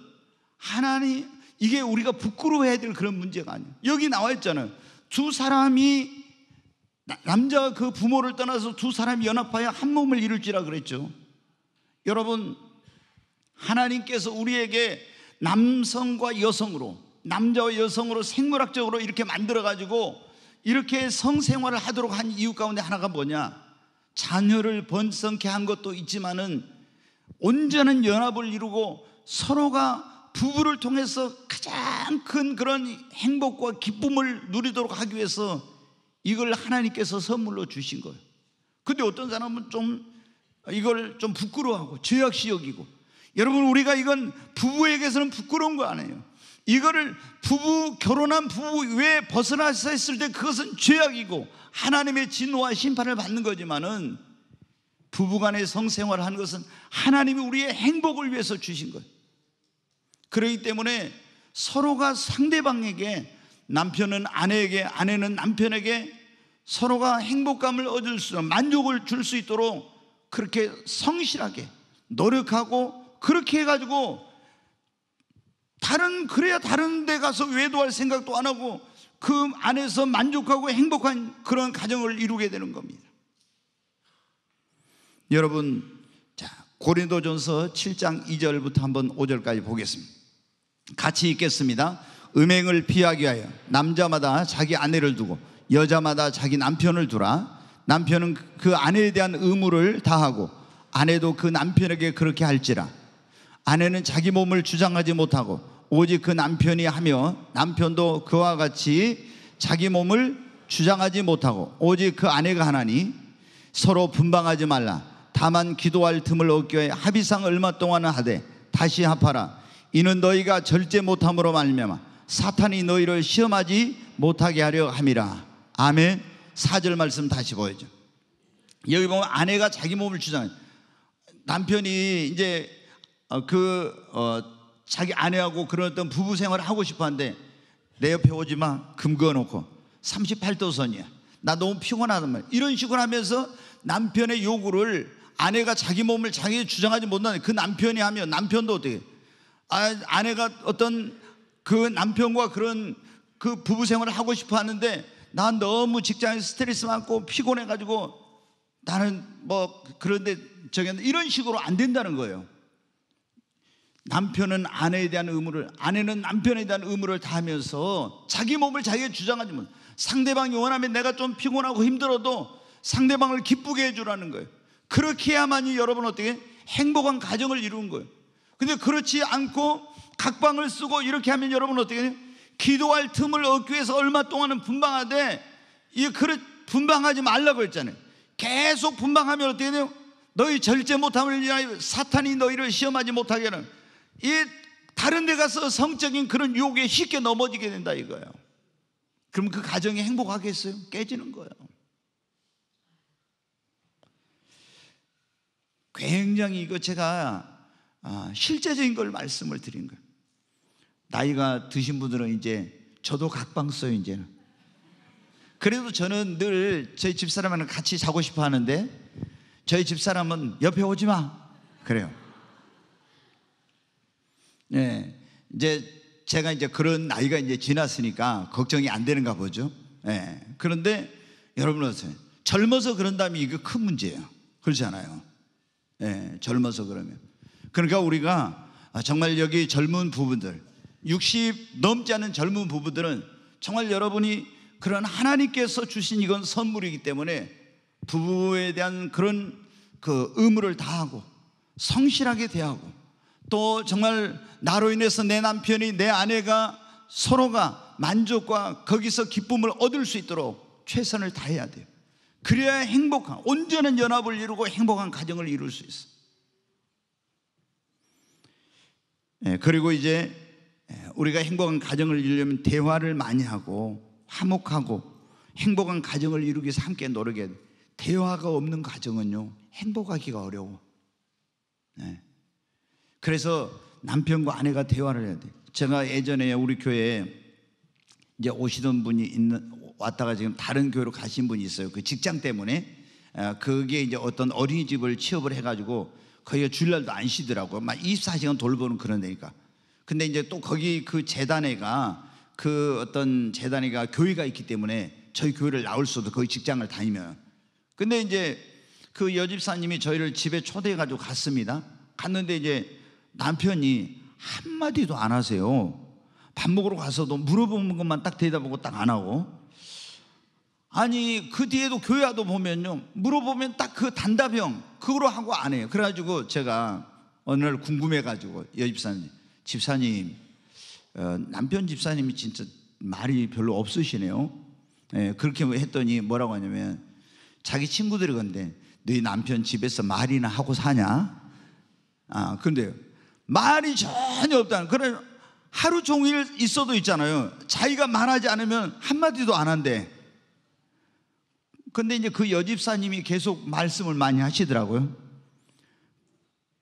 S1: 하나님, 이게 우리가 부끄러워해야 될 그런 문제가 아니에요. 여기 나와 있잖아요. 두 사람이 남자가 그 부모를 떠나서 두 사람이 연합하여 한 몸을 이룰지라 그랬죠. 여러분, 하나님께서 우리에게 남성과 여성으로 남자와 여성으로 생물학적으로 이렇게 만들어가지고 이렇게 성생활을 하도록 한 이유 가운데 하나가 뭐냐? 자녀를 번성케 한 것도 있지만은 온전한 연합을 이루고 서로가 부부를 통해서 가장 큰 그런 행복과 기쁨을 누리도록 하기 위해서 이걸 하나님께서 선물로 주신 거예요. 근데 어떤 사람은 좀 이걸 좀 부끄러워하고 죄악시 여기고 여러분 우리가 이건 부부에게서는 부끄러운 거 아니에요. 이거를 부부 결혼한 부부 외에 벗어나서 했을 때 그것은 죄악이고 하나님의 진노와 심판을 받는 거지만은 부부간의 성생활을 하는 것은 하나님이 우리의 행복을 위해서 주신 거예요. 그러기 때문에 서로가 상대방에게 남편은 아내에게 아내는 남편에게 서로가 행복감을 얻을 수 만족을 줄 수 있도록 그렇게 성실하게 노력하고 그렇게 해가지고 다른 그래야 다른 데 가서 외도할 생각도 안 하고 그 안에서 만족하고 행복한 그런 가정을 이루게 되는 겁니다. 여러분, 자, 고린도전서 7장 2절부터 한번 5절까지 보겠습니다. 같이 읽겠습니다. 음행을 피하기 하여 남자마다 자기 아내를 두고 여자마다 자기 남편을 두라. 남편은 그 아내에 대한 의무를 다하고 아내도 그 남편에게 그렇게 할지라. 아내는 자기 몸을 주장하지 못하고 오직 그 남편이 하며 남편도 그와 같이 자기 몸을 주장하지 못하고 오직 그 아내가 하나니 서로 분방하지 말라 다만 기도할 틈을 얻기 위해 합의상 얼마 동안 은 하되 다시 합하라 이는 너희가 절제 못함으로 말미암아 사탄이 너희를 시험하지 못하게 하려 함이라 아멘 사절 말씀 다시 보여줘 여기 보면 아내가 자기 몸을 주장해 남편이 이제 어, 그 어, 자기 아내하고 그런 어떤 부부 생활을 하고 싶어 하는데 내 옆에 오지 마. 금거어놓고 38도선이야. 나 너무 피곤하단 말이야. 이런 식으로 하면서 남편의 요구를 아내가 자기 몸을 자기 주장하지 못하는 그 남편이 하면 남편도 어떻게 아, 아내가 어떤 그 남편과 그런 그 부부 생활을 하고 싶어 하는데 난 너무 직장에서 스트레스 많고 피곤해가지고 나는 뭐 그런데 저기 이런 식으로 안 된다는 거예요. 남편은 아내에 대한 의무를, 아내는 남편에 대한 의무를 다하면서 자기 몸을 자기가 주장하지 못. 상대방이 원하면 내가 좀 피곤하고 힘들어도 상대방을 기쁘게 해주라는 거예요. 그렇게 해야만이 여러분 어떻게 행복한 가정을 이루는 거예요. 근데 그렇지 않고 각방을 쓰고 이렇게 하면 여러분 어떻게 해요? 기도할 틈을 얻기 위해서 얼마 동안은 분방하되 이 그릇 분방하지 말라고 했잖아요. 계속 분방하면 어떻게 돼요? 너희 절제 못함을 위하여 사탄이 너희를 시험하지 못하게 하는 거예요 이 다른 데 가서 성적인 그런 유혹에 쉽게 넘어지게 된다 이거예요. 그럼 그 가정이 행복하겠어요? 깨지는 거예요. 굉장히 이거 제가 아, 실제적인 걸 말씀을 드린 거예요. 나이가 드신 분들은 이제 저도 각방 써요, 이제는. 그래도 저는 늘 저희 집사람하고 같이 자고 싶어 하는데 저희 집사람은 옆에 오지 마. 그래요. 예, 이제 제가 이제 그런 나이가 이제 지났으니까 걱정이 안 되는가 보죠. 예, 그런데 여러분 어세요 젊어서 그런다면 이거 큰 문제예요. 그렇지 않아요? 예, 젊어서 그러면. 그러니까 우리가 아, 정말 여기 젊은 부부들, 60 넘지 않은 젊은 부부들은 정말 여러분이 그런 하나님께서 주신 이건 선물이기 때문에 부부에 대한 그런 그 의무를 다하고 성실하게 대하고 또 정말 나로 인해서 내 남편이 내 아내가 서로가 만족과 거기서 기쁨을 얻을 수 있도록 최선을 다해야 돼요. 그래야 행복한 온전한 연합을 이루고 행복한 가정을 이룰 수 있어. 예, 그리고 이제 예, 우리가 행복한 가정을 이루려면 대화를 많이 하고 화목하고 행복한 가정을 이루기 위해서 함께 노력해. 대화가 없는 가정은요 행복하기가 어려워. 예. 그래서 남편과 아내가 대화를 해야 돼. 제가 예전에 우리 교회에 이제 오시던 분이 있는 왔다가 지금 다른 교회로 가신 분이 있어요. 그 직장 때문에 아, 그게 이제 어떤 어린이집을 취업을 해가지고 거의 주일날도 안 쉬더라고요. 막 24시간 돌보는 그런 데니까. 근데 이제 또 거기 그 재단회가 그 어떤 재단회가 교회가 있기 때문에 저희 교회를 나올 수도 거의 직장을 다니면. 근데 이제 그 여집사님이 저희를 집에 초대해가지고 갔습니다. 갔는데 이제 남편이 한마디도 안 하세요. 밥 먹으러 가서도 물어보는 것만 딱 대답하고 딱 안 하고. 아니, 그 뒤에도 교회 와도 보면요. 물어보면 딱 그 단답형, 그거로 하고 안 해요. 그래가지고 제가 어느 날 궁금해가지고, 여집사님, 집사님, 어, 남편 집사님이 진짜 말이 별로 없으시네요. 예, 그렇게 했더니 뭐라고 하냐면, 자기 친구들이 건데, 너희 남편 집에서 말이나 하고 사냐? 아, 근데 말이 전혀 없다는 그런 하루 종일 있어도 있잖아요. 자기가 말하지 않으면 한마디도 안 한대. 근데 이제 그 여집사님이 계속 말씀을 많이 하시더라고요.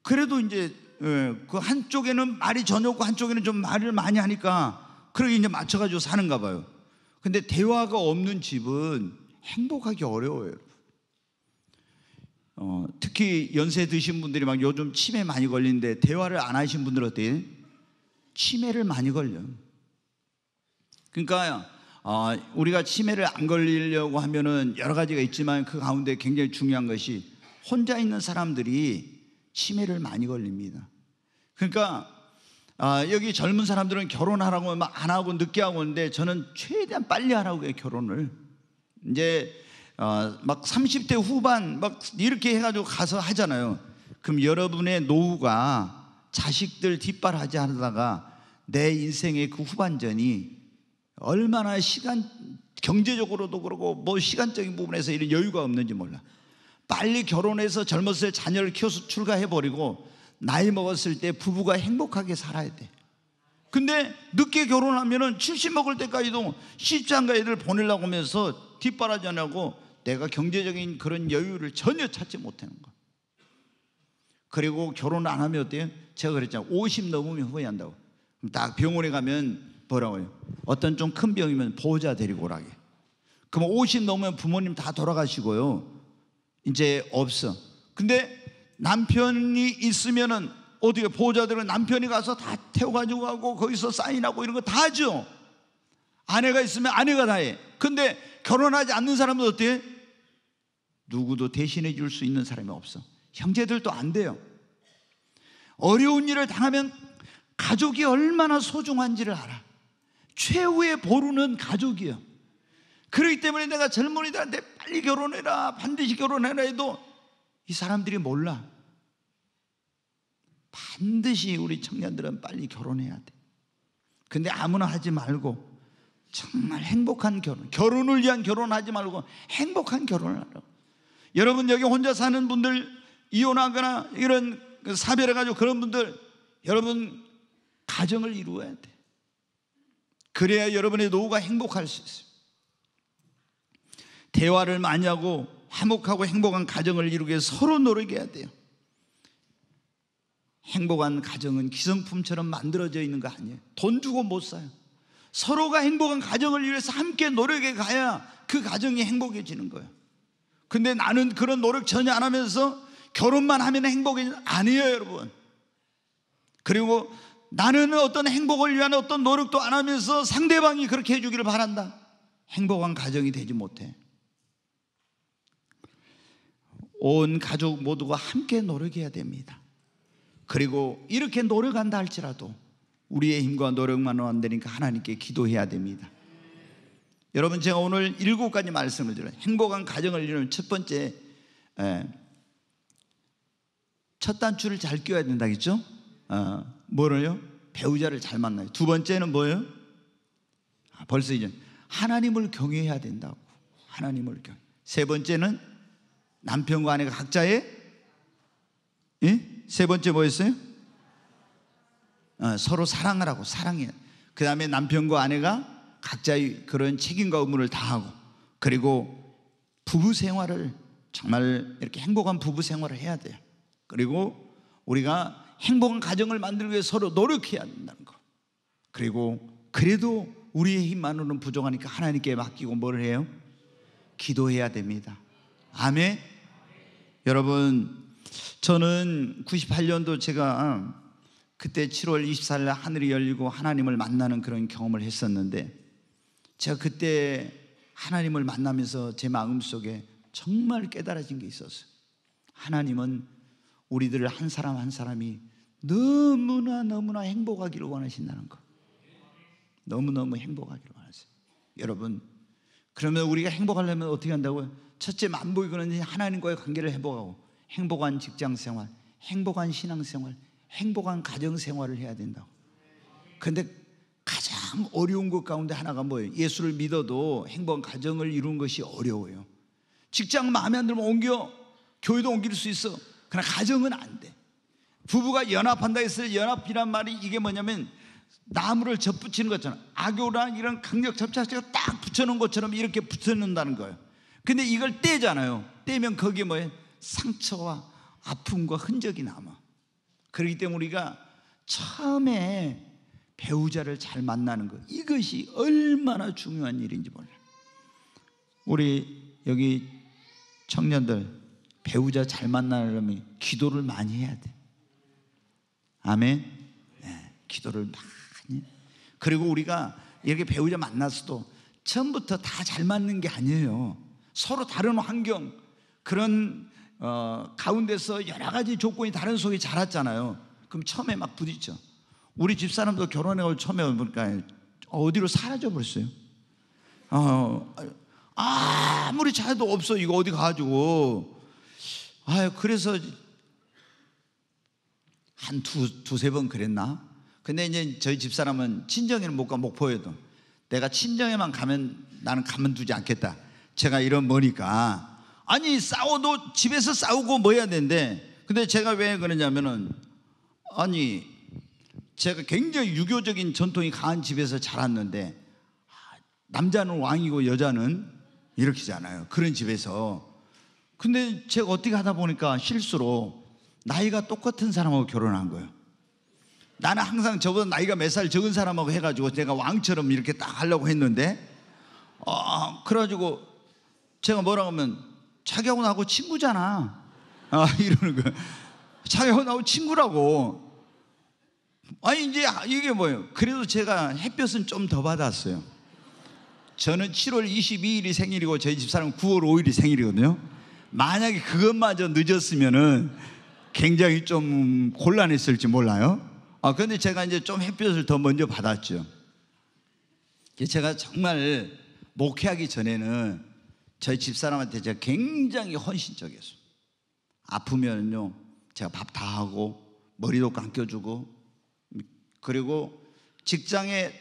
S1: 그래도 이제 예, 그 한쪽에는 말이 전혀 없고 한쪽에는 좀 말을 많이 하니까 그렇게 이제 맞춰가지고 사는가 봐요. 근데 대화가 없는 집은 행복하기 어려워요. 어, 특히 연세 드신 분들이 막 요즘 치매 많이 걸리는데 대화를 안 하신 분들 어때 치매를 많이 걸려. 그러니까 어, 우리가 치매를 안 걸리려고 하면은 여러 가지가 있지만 그 가운데 굉장히 중요한 것이 혼자 있는 사람들이 치매를 많이 걸립니다. 그러니까 아, 여기 젊은 사람들은 결혼하라고 하안 하고 늦게 하고 있는데 저는 최대한 빨리 하라고 해요, 결혼을. 이제 어, 막 30대 후반 막 이렇게 해가지고 가서 하잖아요. 그럼 여러분의 노후가 자식들 뒷발하지 않다가 내 인생의 그 후반전이 얼마나 시간 경제적으로도 그러고 뭐 시간적인 부분에서 이런 여유가 없는지 몰라. 빨리 결혼해서 젊었을 때 자녀를 키워서 출가해 버리고 나이 먹었을 때 부부가 행복하게 살아야 돼. 근데 늦게 결혼하면은 70 먹을 때까지도 시집장가 애들 보내려고 하면서 뒷바라지 않고 내가 경제적인 그런 여유를 전혀 찾지 못하는 거. 그리고 결혼 안 하면 어때요? 제가 그랬잖아요. 50 넘으면 후회한다고. 그럼 딱 병원에 가면 뭐라고 요 어떤 좀 큰 병이면 보호자 데리고 오라게. 그럼 50 넘으면 부모님 다 돌아가시고요. 이제 없어. 근데 남편이 있으면은 어떻게 보호자들은 남편이 가서 다 태워가지고 가고 거기서 사인하고 이런 거 다 하죠. 아내가 있으면 아내가 다 해. 근데 결혼하지 않는 사람은 어때? 누구도 대신해 줄 수 있는 사람이 없어. 형제들도 안 돼요. 어려운 일을 당하면 가족이 얼마나 소중한지를 알아. 최후의 보루는 가족이요. 그렇기 때문에 내가 젊은이들한테 빨리 결혼해라, 반드시 결혼해라 해도 이 사람들이 몰라. 반드시 우리 청년들은 빨리 결혼해야 돼. 근데 아무나 하지 말고 정말 행복한 결혼, 결혼을 위한 결혼 하지 말고 행복한 결혼을 하라고. 여러분 여기 혼자 사는 분들 이혼하거나 이런 그 사별해가지고 그런 분들 여러분 가정을 이루어야 돼. 그래야 여러분의 노후가 행복할 수 있어요. 대화를 많이 하고 화목하고 행복한 가정을 이루게 서로 노력해야 돼요. 행복한 가정은 기성품처럼 만들어져 있는 거 아니에요. 돈 주고 못 사요. 서로가 행복한 가정을 위해서 함께 노력해 가야 그 가정이 행복해지는 거예요. 근데 나는 그런 노력 전혀 안 하면서 결혼만 하면 행복이 아니에요, 여러분. 그리고 나는 어떤 행복을 위한 어떤 노력도 안 하면서 상대방이 그렇게 해주기를 바란다. 행복한 가정이 되지 못해. 온 가족 모두가 함께 노력해야 됩니다. 그리고 이렇게 노력한다 할지라도 우리의 힘과 노력만은 안 되니까 하나님께 기도해야 됩니다. 여러분 제가 오늘 일곱 가지 말씀을 드려요. 행복한 가정을 이루는 첫 번째 에, 예, 첫 단추를 잘 끼워야 된다겠죠? 어, 뭐를요? 배우자를 잘 만나요. 두 번째는 뭐예요? 아, 벌써 이제 하나님을 경외해야 된다고. 하나님을 경외. 세 번째는 남편과 아내가 각자의 예? 세 번째 뭐였어요? 어, 서로 사랑하라고 사랑해. 그 다음에 남편과 아내가 각자의 그런 책임과 의무를 다하고 그리고 부부 생활을 정말 이렇게 행복한 부부 생활을 해야 돼요. 그리고 우리가 행복한 가정을 만들기 위해 서로 노력해야 된다는 거. 그리고 그래도 우리의 힘만으로는 부족하니까 하나님께 맡기고 뭘 해요? 기도해야 됩니다. 아멘. 여러분, 저는 98년도 제가 그때 7월 24일 하늘이 열리고 하나님을 만나는 그런 경험을 했었는데 제가 그때 하나님을 만나면서 제 마음속에 정말 깨달아진 게 있었어요. 하나님은 우리들을 한 사람 한 사람이 너무나 너무나 행복하기를 원하신다는 것. 너무너무 행복하기를 원하세요. 여러분, 그러면 우리가 행복하려면 어떻게 한다고요? 첫째 만보이고는 하나님과의 관계를 회복하고 행복한 직장 생활, 행복한 신앙 생활, 행복한 가정 생활을 해야 된다고. 근데 가장 어려운 것 가운데 하나가 뭐예요? 예수를 믿어도 행복한 가정을 이룬 것이 어려워요. 직장 마음에 안 들면 옮겨. 교회도 옮길 수 있어. 그러나 가정은 안 돼. 부부가 연합한다 했을 연합이란 말이 이게 뭐냐면 나무를 접붙이는 것처럼 악교랑 이런 강력 접착제가 딱 붙여놓은 것처럼 이렇게 붙여놓는다는 거예요. 근데 이걸 떼잖아요. 떼면 거기에 뭐예요? 상처와 아픔과 흔적이 남아. 그렇기 때문에 우리가 처음에 배우자를 잘 만나는 것 이것이 얼마나 중요한 일인지 몰라. 우리 여기 청년들 배우자 잘 만나려면 기도를 많이 해야 돼. 아멘. 네, 기도를 많이. 그리고 우리가 이렇게 배우자 만났어도 처음부터 다 잘 맞는 게 아니에요. 서로 다른 환경 그런 어, 가운데서 여러 가지 조건이 다른 속에 자랐잖아요. 그럼 처음에 막 부딪혀. 우리 집사람도 결혼해가 처음에 보니까 어디로 사라져 버렸어요. 어, 아무리 잘도 없어 이거 어디 가지고 아 그래서 한 두, 두세 번 그랬나? 근데 이제 저희 집사람은 친정에는 못 가, 목포에도. 내가 친정에만 가면 나는 가면 두지 않겠다. 제가 이런 머니까. 아니, 싸워도 집에서 싸우고 뭐 해야 되는데. 근데 제가 왜 그러냐면은, 아니, 제가 굉장히 유교적인 전통이 강한 집에서 자랐는데 아, 남자는 왕이고 여자는 이렇게잖아요. 그런 집에서. 근데 제가 어떻게 하다 보니까 실수로 나이가 똑같은 사람하고 결혼한 거예요. 나는 항상 저보다 나이가 몇 살 적은 사람하고 해가지고 제가 왕처럼 이렇게 딱 하려고 했는데, 어, 그래가지고 제가 뭐라고 하면 자기하고 나하고 친구잖아. 아, 이러는 거예요. 자기하고 나하고 친구라고. 아니 이제 이게 뭐예요? 그래도 제가 햇볕은 좀 더 받았어요. 저는 7월 22일이 생일이고 저희 집사람은 9월 5일이 생일이거든요. 만약에 그것마저 늦었으면은 굉장히 좀 곤란했을지 몰라요. 아 근데 제가 이제 좀 햇볕을 더 먼저 받았죠. 제가 정말 목회하기 전에는 저희 집사람한테 제가 굉장히 헌신적이었어요. 아프면요 제가 밥 다 하고 머리도 감겨주고 그리고 직장에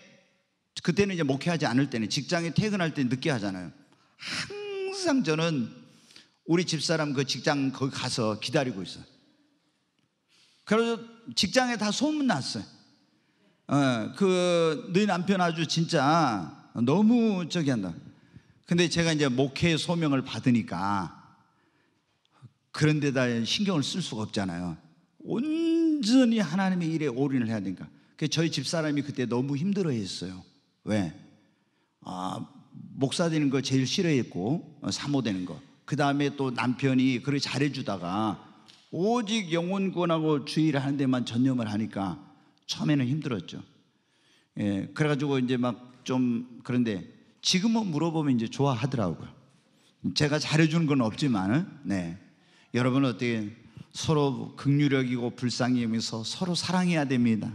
S1: 그때는 이제 목회하지 않을 때는 직장에 퇴근할 때 늦게 하잖아요. 항상 저는 우리 집사람 그 직장 거기 가서 기다리고 있어요. 그래서 직장에 다 소문 났어요. 어, 그, 너희 남편 아주 진짜 너무 저기 한다. 근데 제가 이제 목회 의 소명을 받으니까 그런 데다 신경을 쓸 수가 없잖아요. 온전히 하나님의 일에 올인을 해야 되니까. 그 저희 집사람이 그때 너무 힘들어 했어요. 왜? 아, 목사 되는 거 제일 싫어했고, 어, 사모 되는 거. 그 다음에 또 남편이 그렇 잘해주다가 오직 영혼 구원하고 주의를 하는 데만 전념을 하니까 처음에는 힘들었죠. 예, 그래가지고 이제 막 좀 그런데 지금은 물어보면 이제 좋아하더라고요. 제가 잘해주는 건없지만 네. 여러분 어떻게 서로 극률력이고 불쌍히 여기서 서로 사랑해야 됩니다.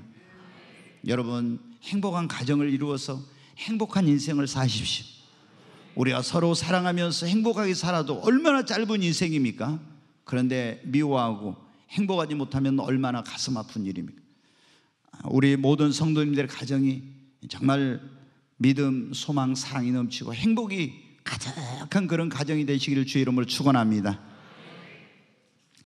S1: 여러분 행복한 가정을 이루어서 행복한 인생을 사십시오. 우리가 서로 사랑하면서 행복하게 살아도 얼마나 짧은 인생입니까? 그런데 미워하고 행복하지 못하면 얼마나 가슴 아픈 일입니까? 우리 모든 성도님들의 가정이 정말 믿음, 소망, 사랑이 넘치고 행복이 가득한 그런 가정이 되시기를 주의 이름으로 축원합니다.